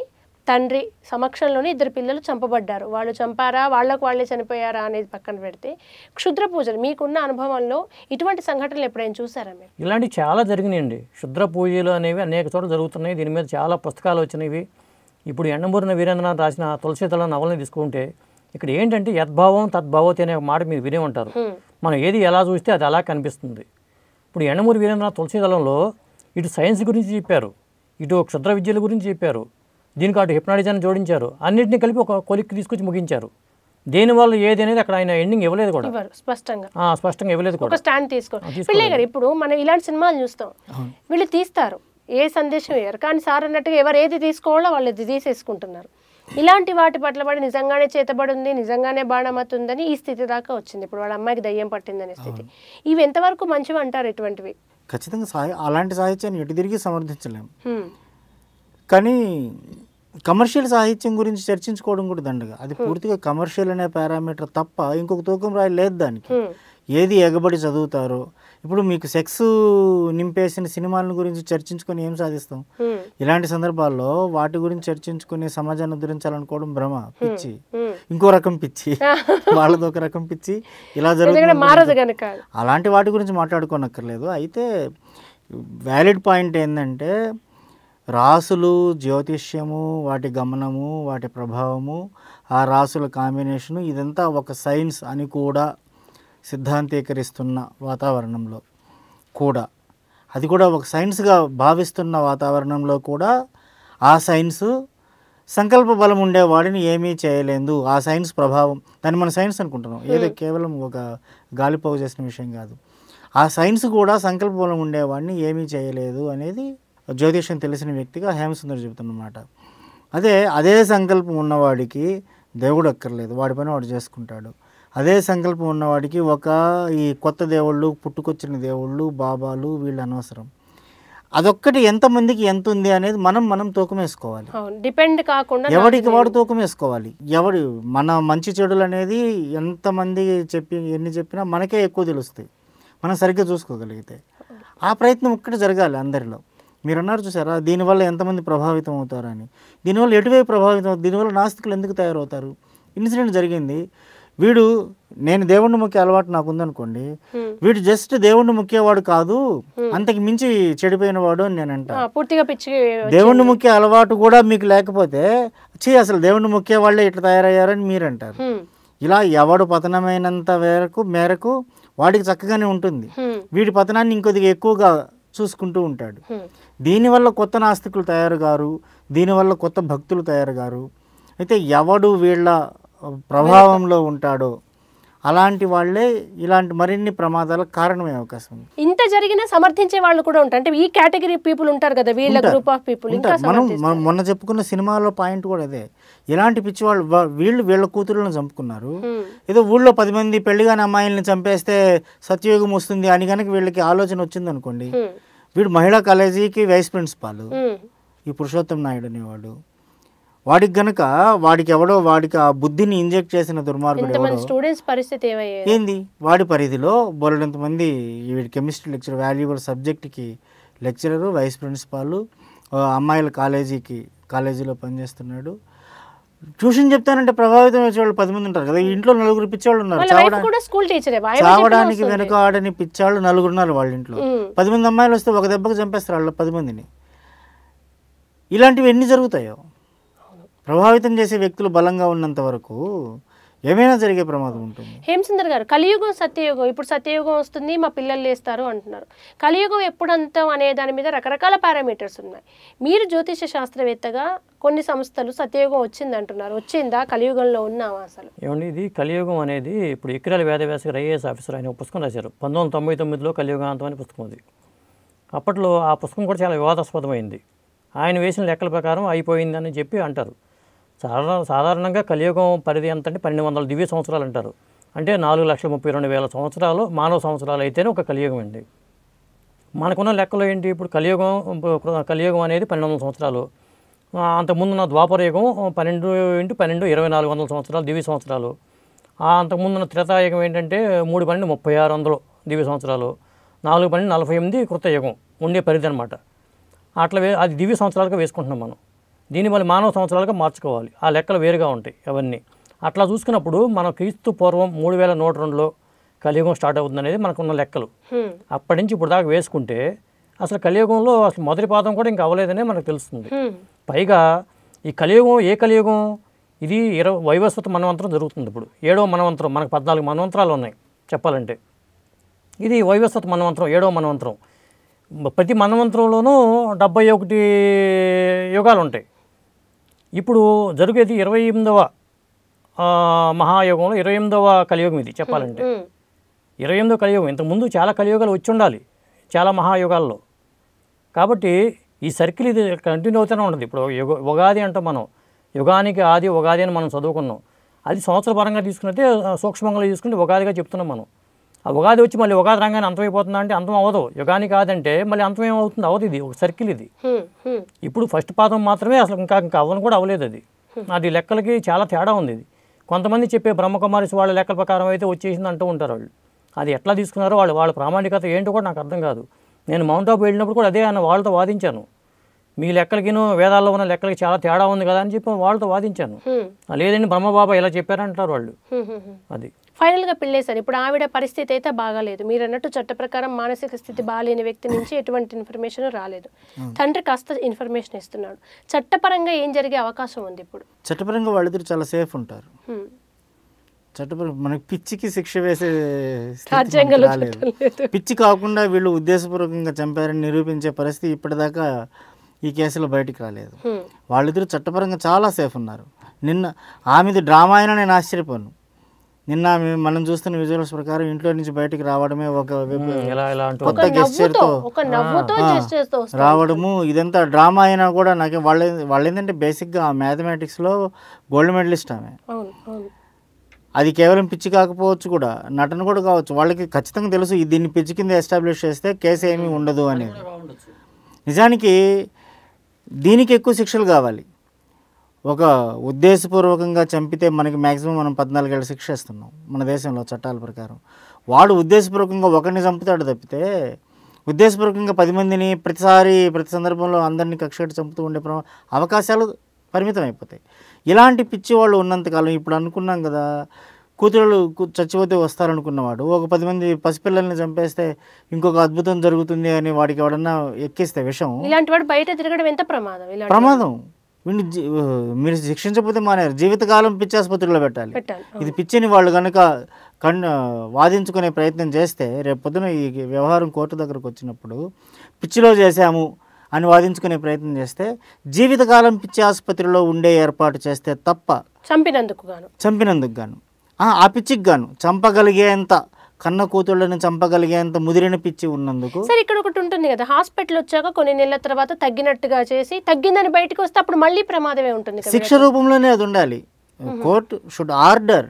తండ్రి సమక్షంలోనే ఇద్దరు పిల్లలు చంపబడ్డారు వాళ్ళు చంపారా వాళ్ళకు వాళ్ళే చనిపోయారా అనేది పక్కన పెడితే క్షుద్ర పూజలు మీకున్న అనుభవంలో ఇటువంటి సంఘటనలు ఎప్పుడైనా చూసారా మీరు ఇలాంటివి చాలా జరిగినాయండి క్షుద్ర పూజలు అనేవి అనేక చోట్ల జరుగుతున్నాయి దీని మీద చాలా పుస్తకాలు వచ్చినవి ఇప్పుడు ఎండమూరిన వీరేంద్రనాథ్ రాసిన తులసితల నవలని తీసుకుంటే ఇక్కడ ఏంటంటే యద్భావం తద్భావతి అనే మాట మీరు వినే ఉంటారు మనం ఏది ఎలా చూస్తే అది అలా కనిపిస్తుంది ఇప్పుడు ఎండమూరి వీరేంద్రనాథ్ తులసితలంలో ఇటు సైన్స్ గురించి చెప్పారు ఇటు క్షుద్ర విద్యల గురించి చెప్పారు దీనికి అటు హిప్నాటిజాన్ని జోడించారు అన్నింటినీ కలిపి ఒక కొలిక్కి తీసుకొచ్చి ముగించారు దీనివల్ల ఏది అనేది అక్కడ ఆయన ఎండింగ్ ఇవ్వలేదు కూడా స్పష్టంగా స్పష్టంగా ఇవ్వలేదు కూడా స్టాండ్ తీసుకోండి ఇప్పుడు మనం ఇలాంటి సినిమాలు చూస్తాం వీళ్ళు తీస్తారు ఏ సందేశం వేయరు కానీ సార్ అన్నట్టుగా ఎవరు ఏది తీసుకోవాలో వాళ్ళు ఇది తీసేసుకుంటున్నారు ఇలాంటి వాటి పట్ల పడి నిజంగానే చేతబడి ఉంది నిజంగానే బాణమతుందని ఈ స్థితి దాకా వచ్చింది ఇప్పుడు వాళ్ళ అమ్మాయికి దయ్యం పట్టిందనే స్థితి ఇవి ఎంతవరకు మంచివి అంటారు ఇటువంటివి ఖచ్చితంగా అలాంటి సాహిత్యాన్ని ఎటు తిరిగి సమర్థించలేము కానీ కమర్షియల్ సాహిత్యం గురించి చర్చించుకోవడం కూడా దండగా అది పూర్తిగా కమర్షియల్ అనే పారామీటర్ తప్ప ఇంకొక తూకం రాయి లేదు దానికి ఏది ఎగబడి చదువుతారో ఇప్పుడు మీకు సెక్స్ నింపేసిన సినిమాల గురించి చర్చించుకొని ఏం సాధిస్తాం ఇలాంటి సందర్భాల్లో వాటి గురించి చర్చించుకుని సమాజాన్ని ఉద్ధరించాలనుకోవడం భ్రమ పిచ్చి ఇంకో రకం పిచ్చి వాళ్ళది ఒక రకం పిచ్చి ఇలా జరుగుతుంది అలాంటి వాటి గురించి మాట్లాడుకోనక్కర్లేదు అయితే వ్యాలిడ్ పాయింట్ ఏంటంటే రాసులు జ్యోతిష్యము వాటి గమనము వాటి ప్రభావము ఆ రాసుల కాంబినేషను ఇదంతా ఒక సైన్స్ అని కూడా సిద్ధాంతీకరిస్తున్న వాతావరణంలో కూడా అది కూడా ఒక సైన్స్గా భావిస్తున్న వాతావరణంలో కూడా ఆ సైన్స్ సంకల్ప బలం ఉండేవాడిని ఏమీ చేయలేదు ఆ సైన్స్ ప్రభావం దాన్ని మనం సైన్స్ అనుకుంటున్నాం ఏదో కేవలం ఒక గాలిపోగు చేసిన విషయం కాదు ఆ సైన్స్ కూడా సంకల్ప బలం ఉండేవాడిని ఏమీ చేయలేదు అనేది జ్యోతిష్యం తెలిసిన వ్యక్తిగా హేమసుందర్ చెబుతున్నమాట అదే అదే సంకల్పం ఉన్నవాడికి దేవుడు అక్కర్లేదు వాడి పని వాడు చేసుకుంటాడు అదే సంకల్పం ఉన్నవాడికి ఒక ఈ కొత్త దేవుళ్ళు పుట్టుకొచ్చిన దేవుళ్ళు బాబాలు వీళ్ళు అనవసరం అదొక్కటి ఎంతమందికి ఎంత ఉంది అనేది మనం మనం తూకం వేసుకోవాలి డిపెండ్ కాకుండా ఎవరికి వాడు తూకం వేసుకోవాలి ఎవడు మన మంచి చెడులు అనేది ఎంతమంది చెప్పి ఎన్ని చెప్పినా మనకే ఎక్కువ తెలుస్తాయి మనం సరిగ్గా చూసుకోగలిగితే ఆ ప్రయత్నం ఒక్కటి జరగాలి అందరిలో మీరు అన్నారు చూసారా దీనివల్ల ఎంతమంది ప్రభావితం అవుతారని దీనివల్ల ఎటువైపు ప్రభావితం దీనివల్ల నాస్తికులు ఎందుకు తయారవుతారు ఇన్సిడెంట్ జరిగింది వీడు నేను దేవుణ్ణి ముఖ్య అలవాటు నాకు ఉందనుకోండి వీడు జస్ట్ దేవుణ్ణి ముఖ్యవాడు కాదు అంతకు మించి చెడిపోయిన వాడు అని నేను అంటాను దేవుణ్ణి ముఖ్య అలవాటు కూడా మీకు లేకపోతే చీ అసలు దేవుణ్ణి ముఖ్య వాళ్ళే ఇట్లా తయారయ్యారని మీరు అంటారు ఇలా ఎవడు పతనమైనంత మేరకు మేరకు వాడికి చక్కగానే ఉంటుంది వీడి పతనాన్ని ఇంకొద్దిగా ఎక్కువగా చూసుకుంటూ ఉంటాడు దీనివల్ల కొత్త నాస్తికులు తయారుగారు దీనివల్ల కొత్త భక్తులు తయారుగారు అయితే ఎవడు వీళ్ళ ప్రభావంలో ఉంటాడో అలాంటి వాళ్ళే ఇలాంటి మరిన్ని ప్రమాదాలకు కారణమయ్యే అవకాశం ఉంది ఇంత జరిగినా సమర్థించే వాళ్ళు కూడా ఉంటారు అంటే ఈ కేటగిరీ పీపుల్ ఉంటారు కదా వీళ్ళ గ్రూప్ ఆఫ్ పీపుల్ మనం మొన్న చెప్పుకున్న సినిమాలో పాయింట్ కూడా అదే ఇలాంటి పిచ్చి వాళ్ళు వీళ్ళు వీళ్ళ కూతురులను చంపుకున్నారు ఏదో ఊళ్ళో పది మంది పెళ్లిగాని అమ్మాయిలను చంపేస్తే సత్యయోగం వస్తుంది అని కనుక వీళ్ళకి ఆలోచన వచ్చింది అనుకోండి వీడు మహిళా కాలేజీకి వైస్ ప్రిన్సిపాల్ ఈ పురుషోత్తం నాయుడు అనేవాడు వాడికి గనక వాడికి ఎవడో వాడికి ఆ బుద్ధిని ఇంజెక్ట్ చేసిన దుర్మార్గుడు స్టూడెంట్స్ ఏంది వాడి పరిధిలో బోలెడంత మంది వీడి కెమిస్ట్రీ లెక్చర్ వాల్యుబుల్ సబ్జెక్ట్కి లెక్చరరు వైస్ ప్రిన్సిపాల్ అమ్మాయిల కాలేజీకి కాలేజీలో పనిచేస్తున్నాడు ట్యూషన్ చెప్తానంటే ప్రభావితం వచ్చే వాళ్ళు పది మంది ఉంటారు కదా ఇంట్లో నలుగురు పిచ్చాళ్ళు ఉన్నారు చావడానికి వెనుక ఆడని పిచ్చాళ్ళు నలుగురు ఉన్నారు వాళ్ళ ఇంట్లో పది మంది అమ్మాయిలు వస్తే ఒక దెబ్బకి చంపేస్తారు వాళ్ళు పది మందిని ఇలాంటివి ఎన్ని జరుగుతాయో ప్రభావితం చేసే వ్యక్తులు బలంగా ఉన్నంత వరకు ఏమైనా జరిగే ప్రమాదం ఉంటుంది హేమసుందర్ గారు కలియుగం సత్యయుగం ఇప్పుడు సత్యయుగం వస్తుంది మా పిల్లలు లేస్తారు అంటున్నారు కలియుగం ఎప్పుడంతం అనే దాని మీద రకరకాల పారామీటర్స్ ఉన్నాయి మీరు జ్యోతిష శాస్త్రవేత్తగా కొన్ని సంస్థలు సత్యయుగం వచ్చింది అంటున్నారు వచ్చిందా కలియుగంలో ఉన్నావా అసలు ఏమండి ఇది కలియుగం అనేది ఇప్పుడు వేద వేదవ్యాస ఐఏఎస్ ఆఫీసర్ ఆయన పుస్తకం రాశారు పంతొమ్మిది వందల తొంభై తొమ్మిదిలో కలియుగాంతం అనే పుస్తకం అది అప్పట్లో ఆ పుస్తకం కూడా చాలా వివాదాస్పదమైంది ఆయన వేసిన లెక్కల ప్రకారం అయిపోయిందని చెప్పి అంటారు సాధారణ సాధారణంగా కలియుగం పరిధి ఎంత అంటే పన్నెండు వందల దివ్య సంవత్సరాలు అంటారు అంటే నాలుగు లక్షల ముప్పై రెండు వేల సంవత్సరాలు మానవ సంవత్సరాలు అయితేనే ఒక కలియుగం అండి మనకున్న లెక్కలో ఏంటి ఇప్పుడు కలియుగం కలియుగం అనేది పన్నెండు వందల సంవత్సరాలు అంతకుముందున్న ద్వాపరయుగం పన్నెండు ఇంటూ పన్నెండు ఇరవై నాలుగు వందల సంవత్సరాలు దివ్య సంవత్సరాలు అంతకుముందున్న త్రేతాయుగం ఏంటంటే మూడు పన్నెండు ముప్పై ఆరు వందలు దివ్య సంవత్సరాలు నాలుగు పన్నెండు నలభై ఎనిమిది కృతయుగం ఉండే పరిధి అనమాట అట్లా అది దివ్య సంవత్సరాలుగా వేసుకుంటున్నాం మనం దీన్ని మళ్ళీ మానవ సంవత్సరాలుగా మార్చుకోవాలి ఆ లెక్కలు వేరుగా ఉంటాయి అవన్నీ అట్లా చూసుకున్నప్పుడు మనం క్రీస్తు పూర్వం మూడు వేల నూట రెండులో కలియుగం స్టార్ట్ అవుతుంది అనేది మనకున్న లెక్కలు అప్పటి నుంచి ఇప్పుడు దాకా వేసుకుంటే అసలు కలియుగంలో అసలు మొదటి పాదం కూడా ఇంకా అవ్వలేదనే మనకు తెలుస్తుంది పైగా ఈ కలియుగం ఏ కలియుగం ఇది ఇరవై వైవస్వత మనవంతరం జరుగుతుంది ఇప్పుడు ఏడో మనవంతరం మనకు పద్నాలుగు మనవంతరాలు ఉన్నాయి చెప్పాలంటే ఇది వైవస్వత మనవంతరం ఏడో మనవంతరం ప్రతి మనవంతరంలోనూ డెబ్బై ఒకటి యుగాలు ఉంటాయి ఇప్పుడు జరిగేది ఇరవై ఎనిమిదవ మహాయోగంలో ఇరవై ఎనిమిదవ కలియుగం ఇది చెప్పాలంటే ఇరవై ఎనిమిదవ కలియుగం ఇంతకుముందు చాలా కలియుగాలు వచ్చి ఉండాలి చాలా మహాయుగాల్లో కాబట్టి ఈ సర్కిల్ ఇది కంటిన్యూ అవుతూనే ఉంటుంది ఇప్పుడు యుగ ఉగాది అంటే మనం యుగానికి ఆది ఉగాది అని మనం చదువుకున్నాం అది సంవత్సర పరంగా తీసుకున్నట్టే సూక్ష్మంగా తీసుకుంటే ఉగాదిగా చెప్తున్నాం మనం ఆ ఉగాది వచ్చి మళ్ళీ ఉగాది రంగానే అంతమైపోతుందా అంటే అంతం అవ్వదు యుగాని కాదంటే మళ్ళీ అంతం ఏమవుతుంది అవ్వదు ఇది ఒక సర్కిల్ ఇది ఇప్పుడు ఫస్ట్ పాదం మాత్రమే అసలు ఇంకా ఇంకా అవ్వను కూడా అవ్వలేదు అది అది లెక్కలకి చాలా తేడా ఉంది ఇది కొంతమంది చెప్పే బ్రహ్మకుమారిస్ వాళ్ళ లెక్కల ప్రకారం అయితే వచ్చేసింది అంటూ ఉంటారు వాళ్ళు అది ఎట్లా తీసుకున్నారో వాళ్ళు వాళ్ళ ప్రామాణికత ఏంటో కూడా నాకు అర్థం కాదు నేను మౌంట్ ఆఫ్ వెళ్ళినప్పుడు కూడా అదే ఆయన వాళ్ళతో వాదించాను మీ లెక్కలకిను వేదాల్లో ఉన్న లెక్కలకి చాలా తేడా ఉంది కదా అని చెప్పి వాళ్ళతో వాదించాను లేదండి బ్రహ్మబాబా ఇలా చెప్పారంటారు వాళ్ళు అది ఫైనల్గా పిల్లేశారు ఇప్పుడు ఆవిడ పరిస్థితి అయితే బాగాలేదు మీరు అన్నట్టు చట్ట ప్రకారం మానసిక స్థితి బాగాలేని వ్యక్తి నుంచి ఎటువంటి ఇన్ఫర్మేషన్ రాలేదు తండ్రి కాస్త ఇన్ఫర్మేషన్ ఇస్తున్నాడు చట్టపరంగా ఏం జరిగే అవకాశం ఉంది ఇప్పుడు చట్టపరంగా వాళ్ళిద్దరు చాలా సేఫ్ ఉంటారు చట్టపరంగా మనకి పిచ్చికి శిక్ష వేసే పిచ్చి కాకుండా వీళ్ళు ఉద్దేశపూర్వకంగా చంపారని నిరూపించే పరిస్థితి ఇప్పటిదాకా ఈ కేసులో బయటికి రాలేదు వాళ్ళిద్దరు చట్టపరంగా చాలా సేఫ్ ఉన్నారు నిన్న ఆమెది డ్రామా అయినా నేను ఆశ్చర్యపోను నిన్న మనం చూస్తున్న విజువల్స్ ప్రకారం ఇంట్లో నుంచి బయటికి రావడమే ఒక కొత్త గెస్చర్తో రావడము ఇదంతా డ్రామా అయినా కూడా నాకు వాళ్ళ వాళ్ళు ఏంటంటే బేసిక్గా మ్యాథమెటిక్స్లో గోల్డ్ మెడలిస్ట్ ఆమె అది కేవలం పిచ్చి కాకపోవచ్చు కూడా నటన కూడా కావచ్చు వాళ్ళకి ఖచ్చితంగా తెలుసు దీన్ని పిచ్చి కింద ఎస్టాబ్లిష్ చేస్తే కేసు ఏమీ ఉండదు అనేది నిజానికి దీనికి ఎక్కువ శిక్షలు కావాలి ఒక ఉద్దేశపూర్వకంగా చంపితే మనకి మ్యాక్సిమం మనం పద్నాలుగు ఏళ్ళ శిక్ష ఇస్తున్నాం మన దేశంలో చట్టాల ప్రకారం వాడు ఉద్దేశపూర్వకంగా ఒకరిని చంపుతాడు తప్పితే ఉద్దేశపూర్వకంగా పది మందిని ప్రతిసారి ప్రతి సందర్భంలో అందరినీ కక్షగట్టి చంపుతూ ఉండే అవకాశాలు పరిమితం అయిపోతాయి ఇలాంటి పిచ్చి వాళ్ళు ఉన్నంతకాలం ఇప్పుడు అనుకున్నాం కదా కూతురు చచ్చిపోతే వస్తారనుకున్నవాడు ఒక పది మంది పసిపిల్లల్ని చంపేస్తే ఇంకొక అద్భుతం జరుగుతుంది అని వాడికి ఎవడన్నా ఎక్కిస్తే విషయం ఇలాంటి వాడు బయట తిరగడం ఎంత ప్రమాదం ప్రమాదం వీళ్ళు మీరు శిక్షించకపోతే మానేరు జీవితకాలం పిచ్చి ఆసుపత్రిలో పెట్టాలి ఇది పిచ్చిని వాళ్ళు కనుక కన్ను వాదించుకునే ప్రయత్నం చేస్తే రేపు పొద్దున ఈ వ్యవహారం కోర్టు దగ్గరకు వచ్చినప్పుడు పిచ్చిలో చేశాము అని వాదించుకునే ప్రయత్నం చేస్తే జీవితకాలం పిచ్చి ఆసుపత్రిలో ఉండే ఏర్పాటు చేస్తే తప్ప చంపినందుకు గాను చంపినందుకు గాను ఆ పిచ్చికి గాను చంపగలిగేంత కన్న కూతుళ్ళని చంపగలిగేంత ముదిరిన పిచ్చి ఉన్నందుకు సరే ఇక్కడ ఒకటి ఉంటుంది కదా హాస్పిటల్ వచ్చాక కొన్ని నెలల తర్వాత తగ్గినట్టుగా చేసి తగ్గిందని బయటకు వస్తే అప్పుడు మళ్ళీ ప్రమాదమే ఉంటుంది శిక్ష రూపంలోనే అది ఉండాలి కోర్ట్ షుడ్ ఆర్డర్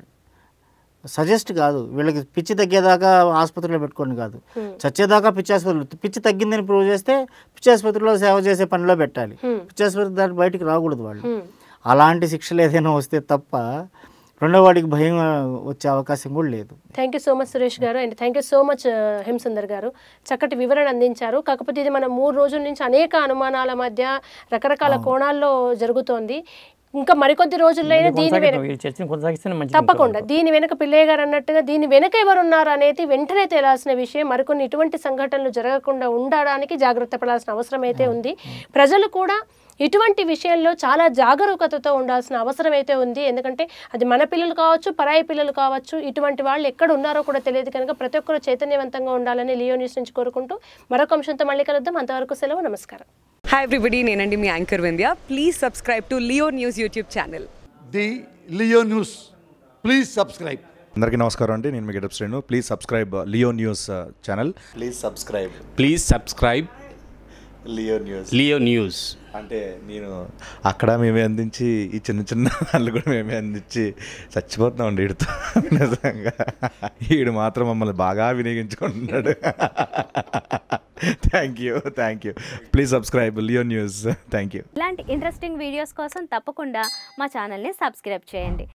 సజెస్ట్ కాదు వీళ్ళకి పిచ్చి తగ్గేదాకా ఆసుపత్రిలో పెట్టుకోండి కాదు చచ్చేదాకా పిచ్చి ఆసుపత్రిలో పిచ్చి తగ్గిందని ప్రూవ్ చేస్తే పిచ్చి ఆసుపత్రిలో సేవ చేసే పనిలో పెట్టాలి పిచ్చి ఆసుపత్రి దాన్ని బయటికి రాకూడదు వాళ్ళు అలాంటి శిక్షలు ఏదైనా వస్తే తప్ప రెండో వాడికి భయం వచ్చే అవకాశం కూడా లేదు thank you so much Suresh garu and thank you so much Hemasundar garu చక్కటి వివరణ అందించారు కాకపోతే ఇది మన మూడు రోజుల నుంచి అనేక అనుమానాల మధ్య రకరకాల కోణాల్లో జరుగుతోంది ఇంకా మరికొద్ది రోజుల్లో దీని వెనక తప్పకుండా దీని వెనక పిల్లయ్య గారు అన్నట్టుగా దీని వెనక ఎవరున్నారు అనేది వెంటనే తేలాల్సిన విషయం మరికొన్ని ఇటువంటి సంఘటనలు జరగకుండా ఉండడానికి జాగ్రత్త పడాల్సిన అవసరం అయితే ఉంది ప్రజలు కూడా ఇటువంటి విషయంలో చాలా జాగరూకతతో ఉండాల్సిన అవసరం అయితే ఉంది ఎందుకంటే అది మన పిల్లలు కావచ్చు పరాయి పిల్లలు కావచ్చు ఇటువంటి వాళ్ళు ఎక్కడ ఉన్నారో కూడా తెలియదు కనుక ప్రతి ఒక్కరు చైతన్యవంతంగా ఉండాలని లియో న్యూస్ నుంచి కోరుకుంటూ మరొక అంశంతో మళ్ళీ కలుద్దాం అంతవరకు సెలవు నమస్కారం హాయ్ ఎవ్రీబడి నేనండి మీ anchor Vindhya please subscribe to Leo News YouTube channel the Leo News please subscribe అందరికీ నమస్కారం అండి నేను మీ getup Srinu please subscribe Leo News channel please subscribe please subscribe Leo News Leo News అంటే నేను అక్కడ మేమే అందించి ఈ చిన్న చిన్న వాళ్ళు కూడా మేమే అందించి చచ్చిపోతున్నాం అండి వీడితో నిజంగా వీడు మాత్రం మమ్మల్ని బాగా వినియోగించుకుంటున్నాడు thank you thank you please subscribe Leo News thank you ఇలాంటి ఇంట్రెస్టింగ్ వీడియోస్ కోసం తప్పకుండా మా ఛానల్ని సబ్స్క్రైబ్ చేయండి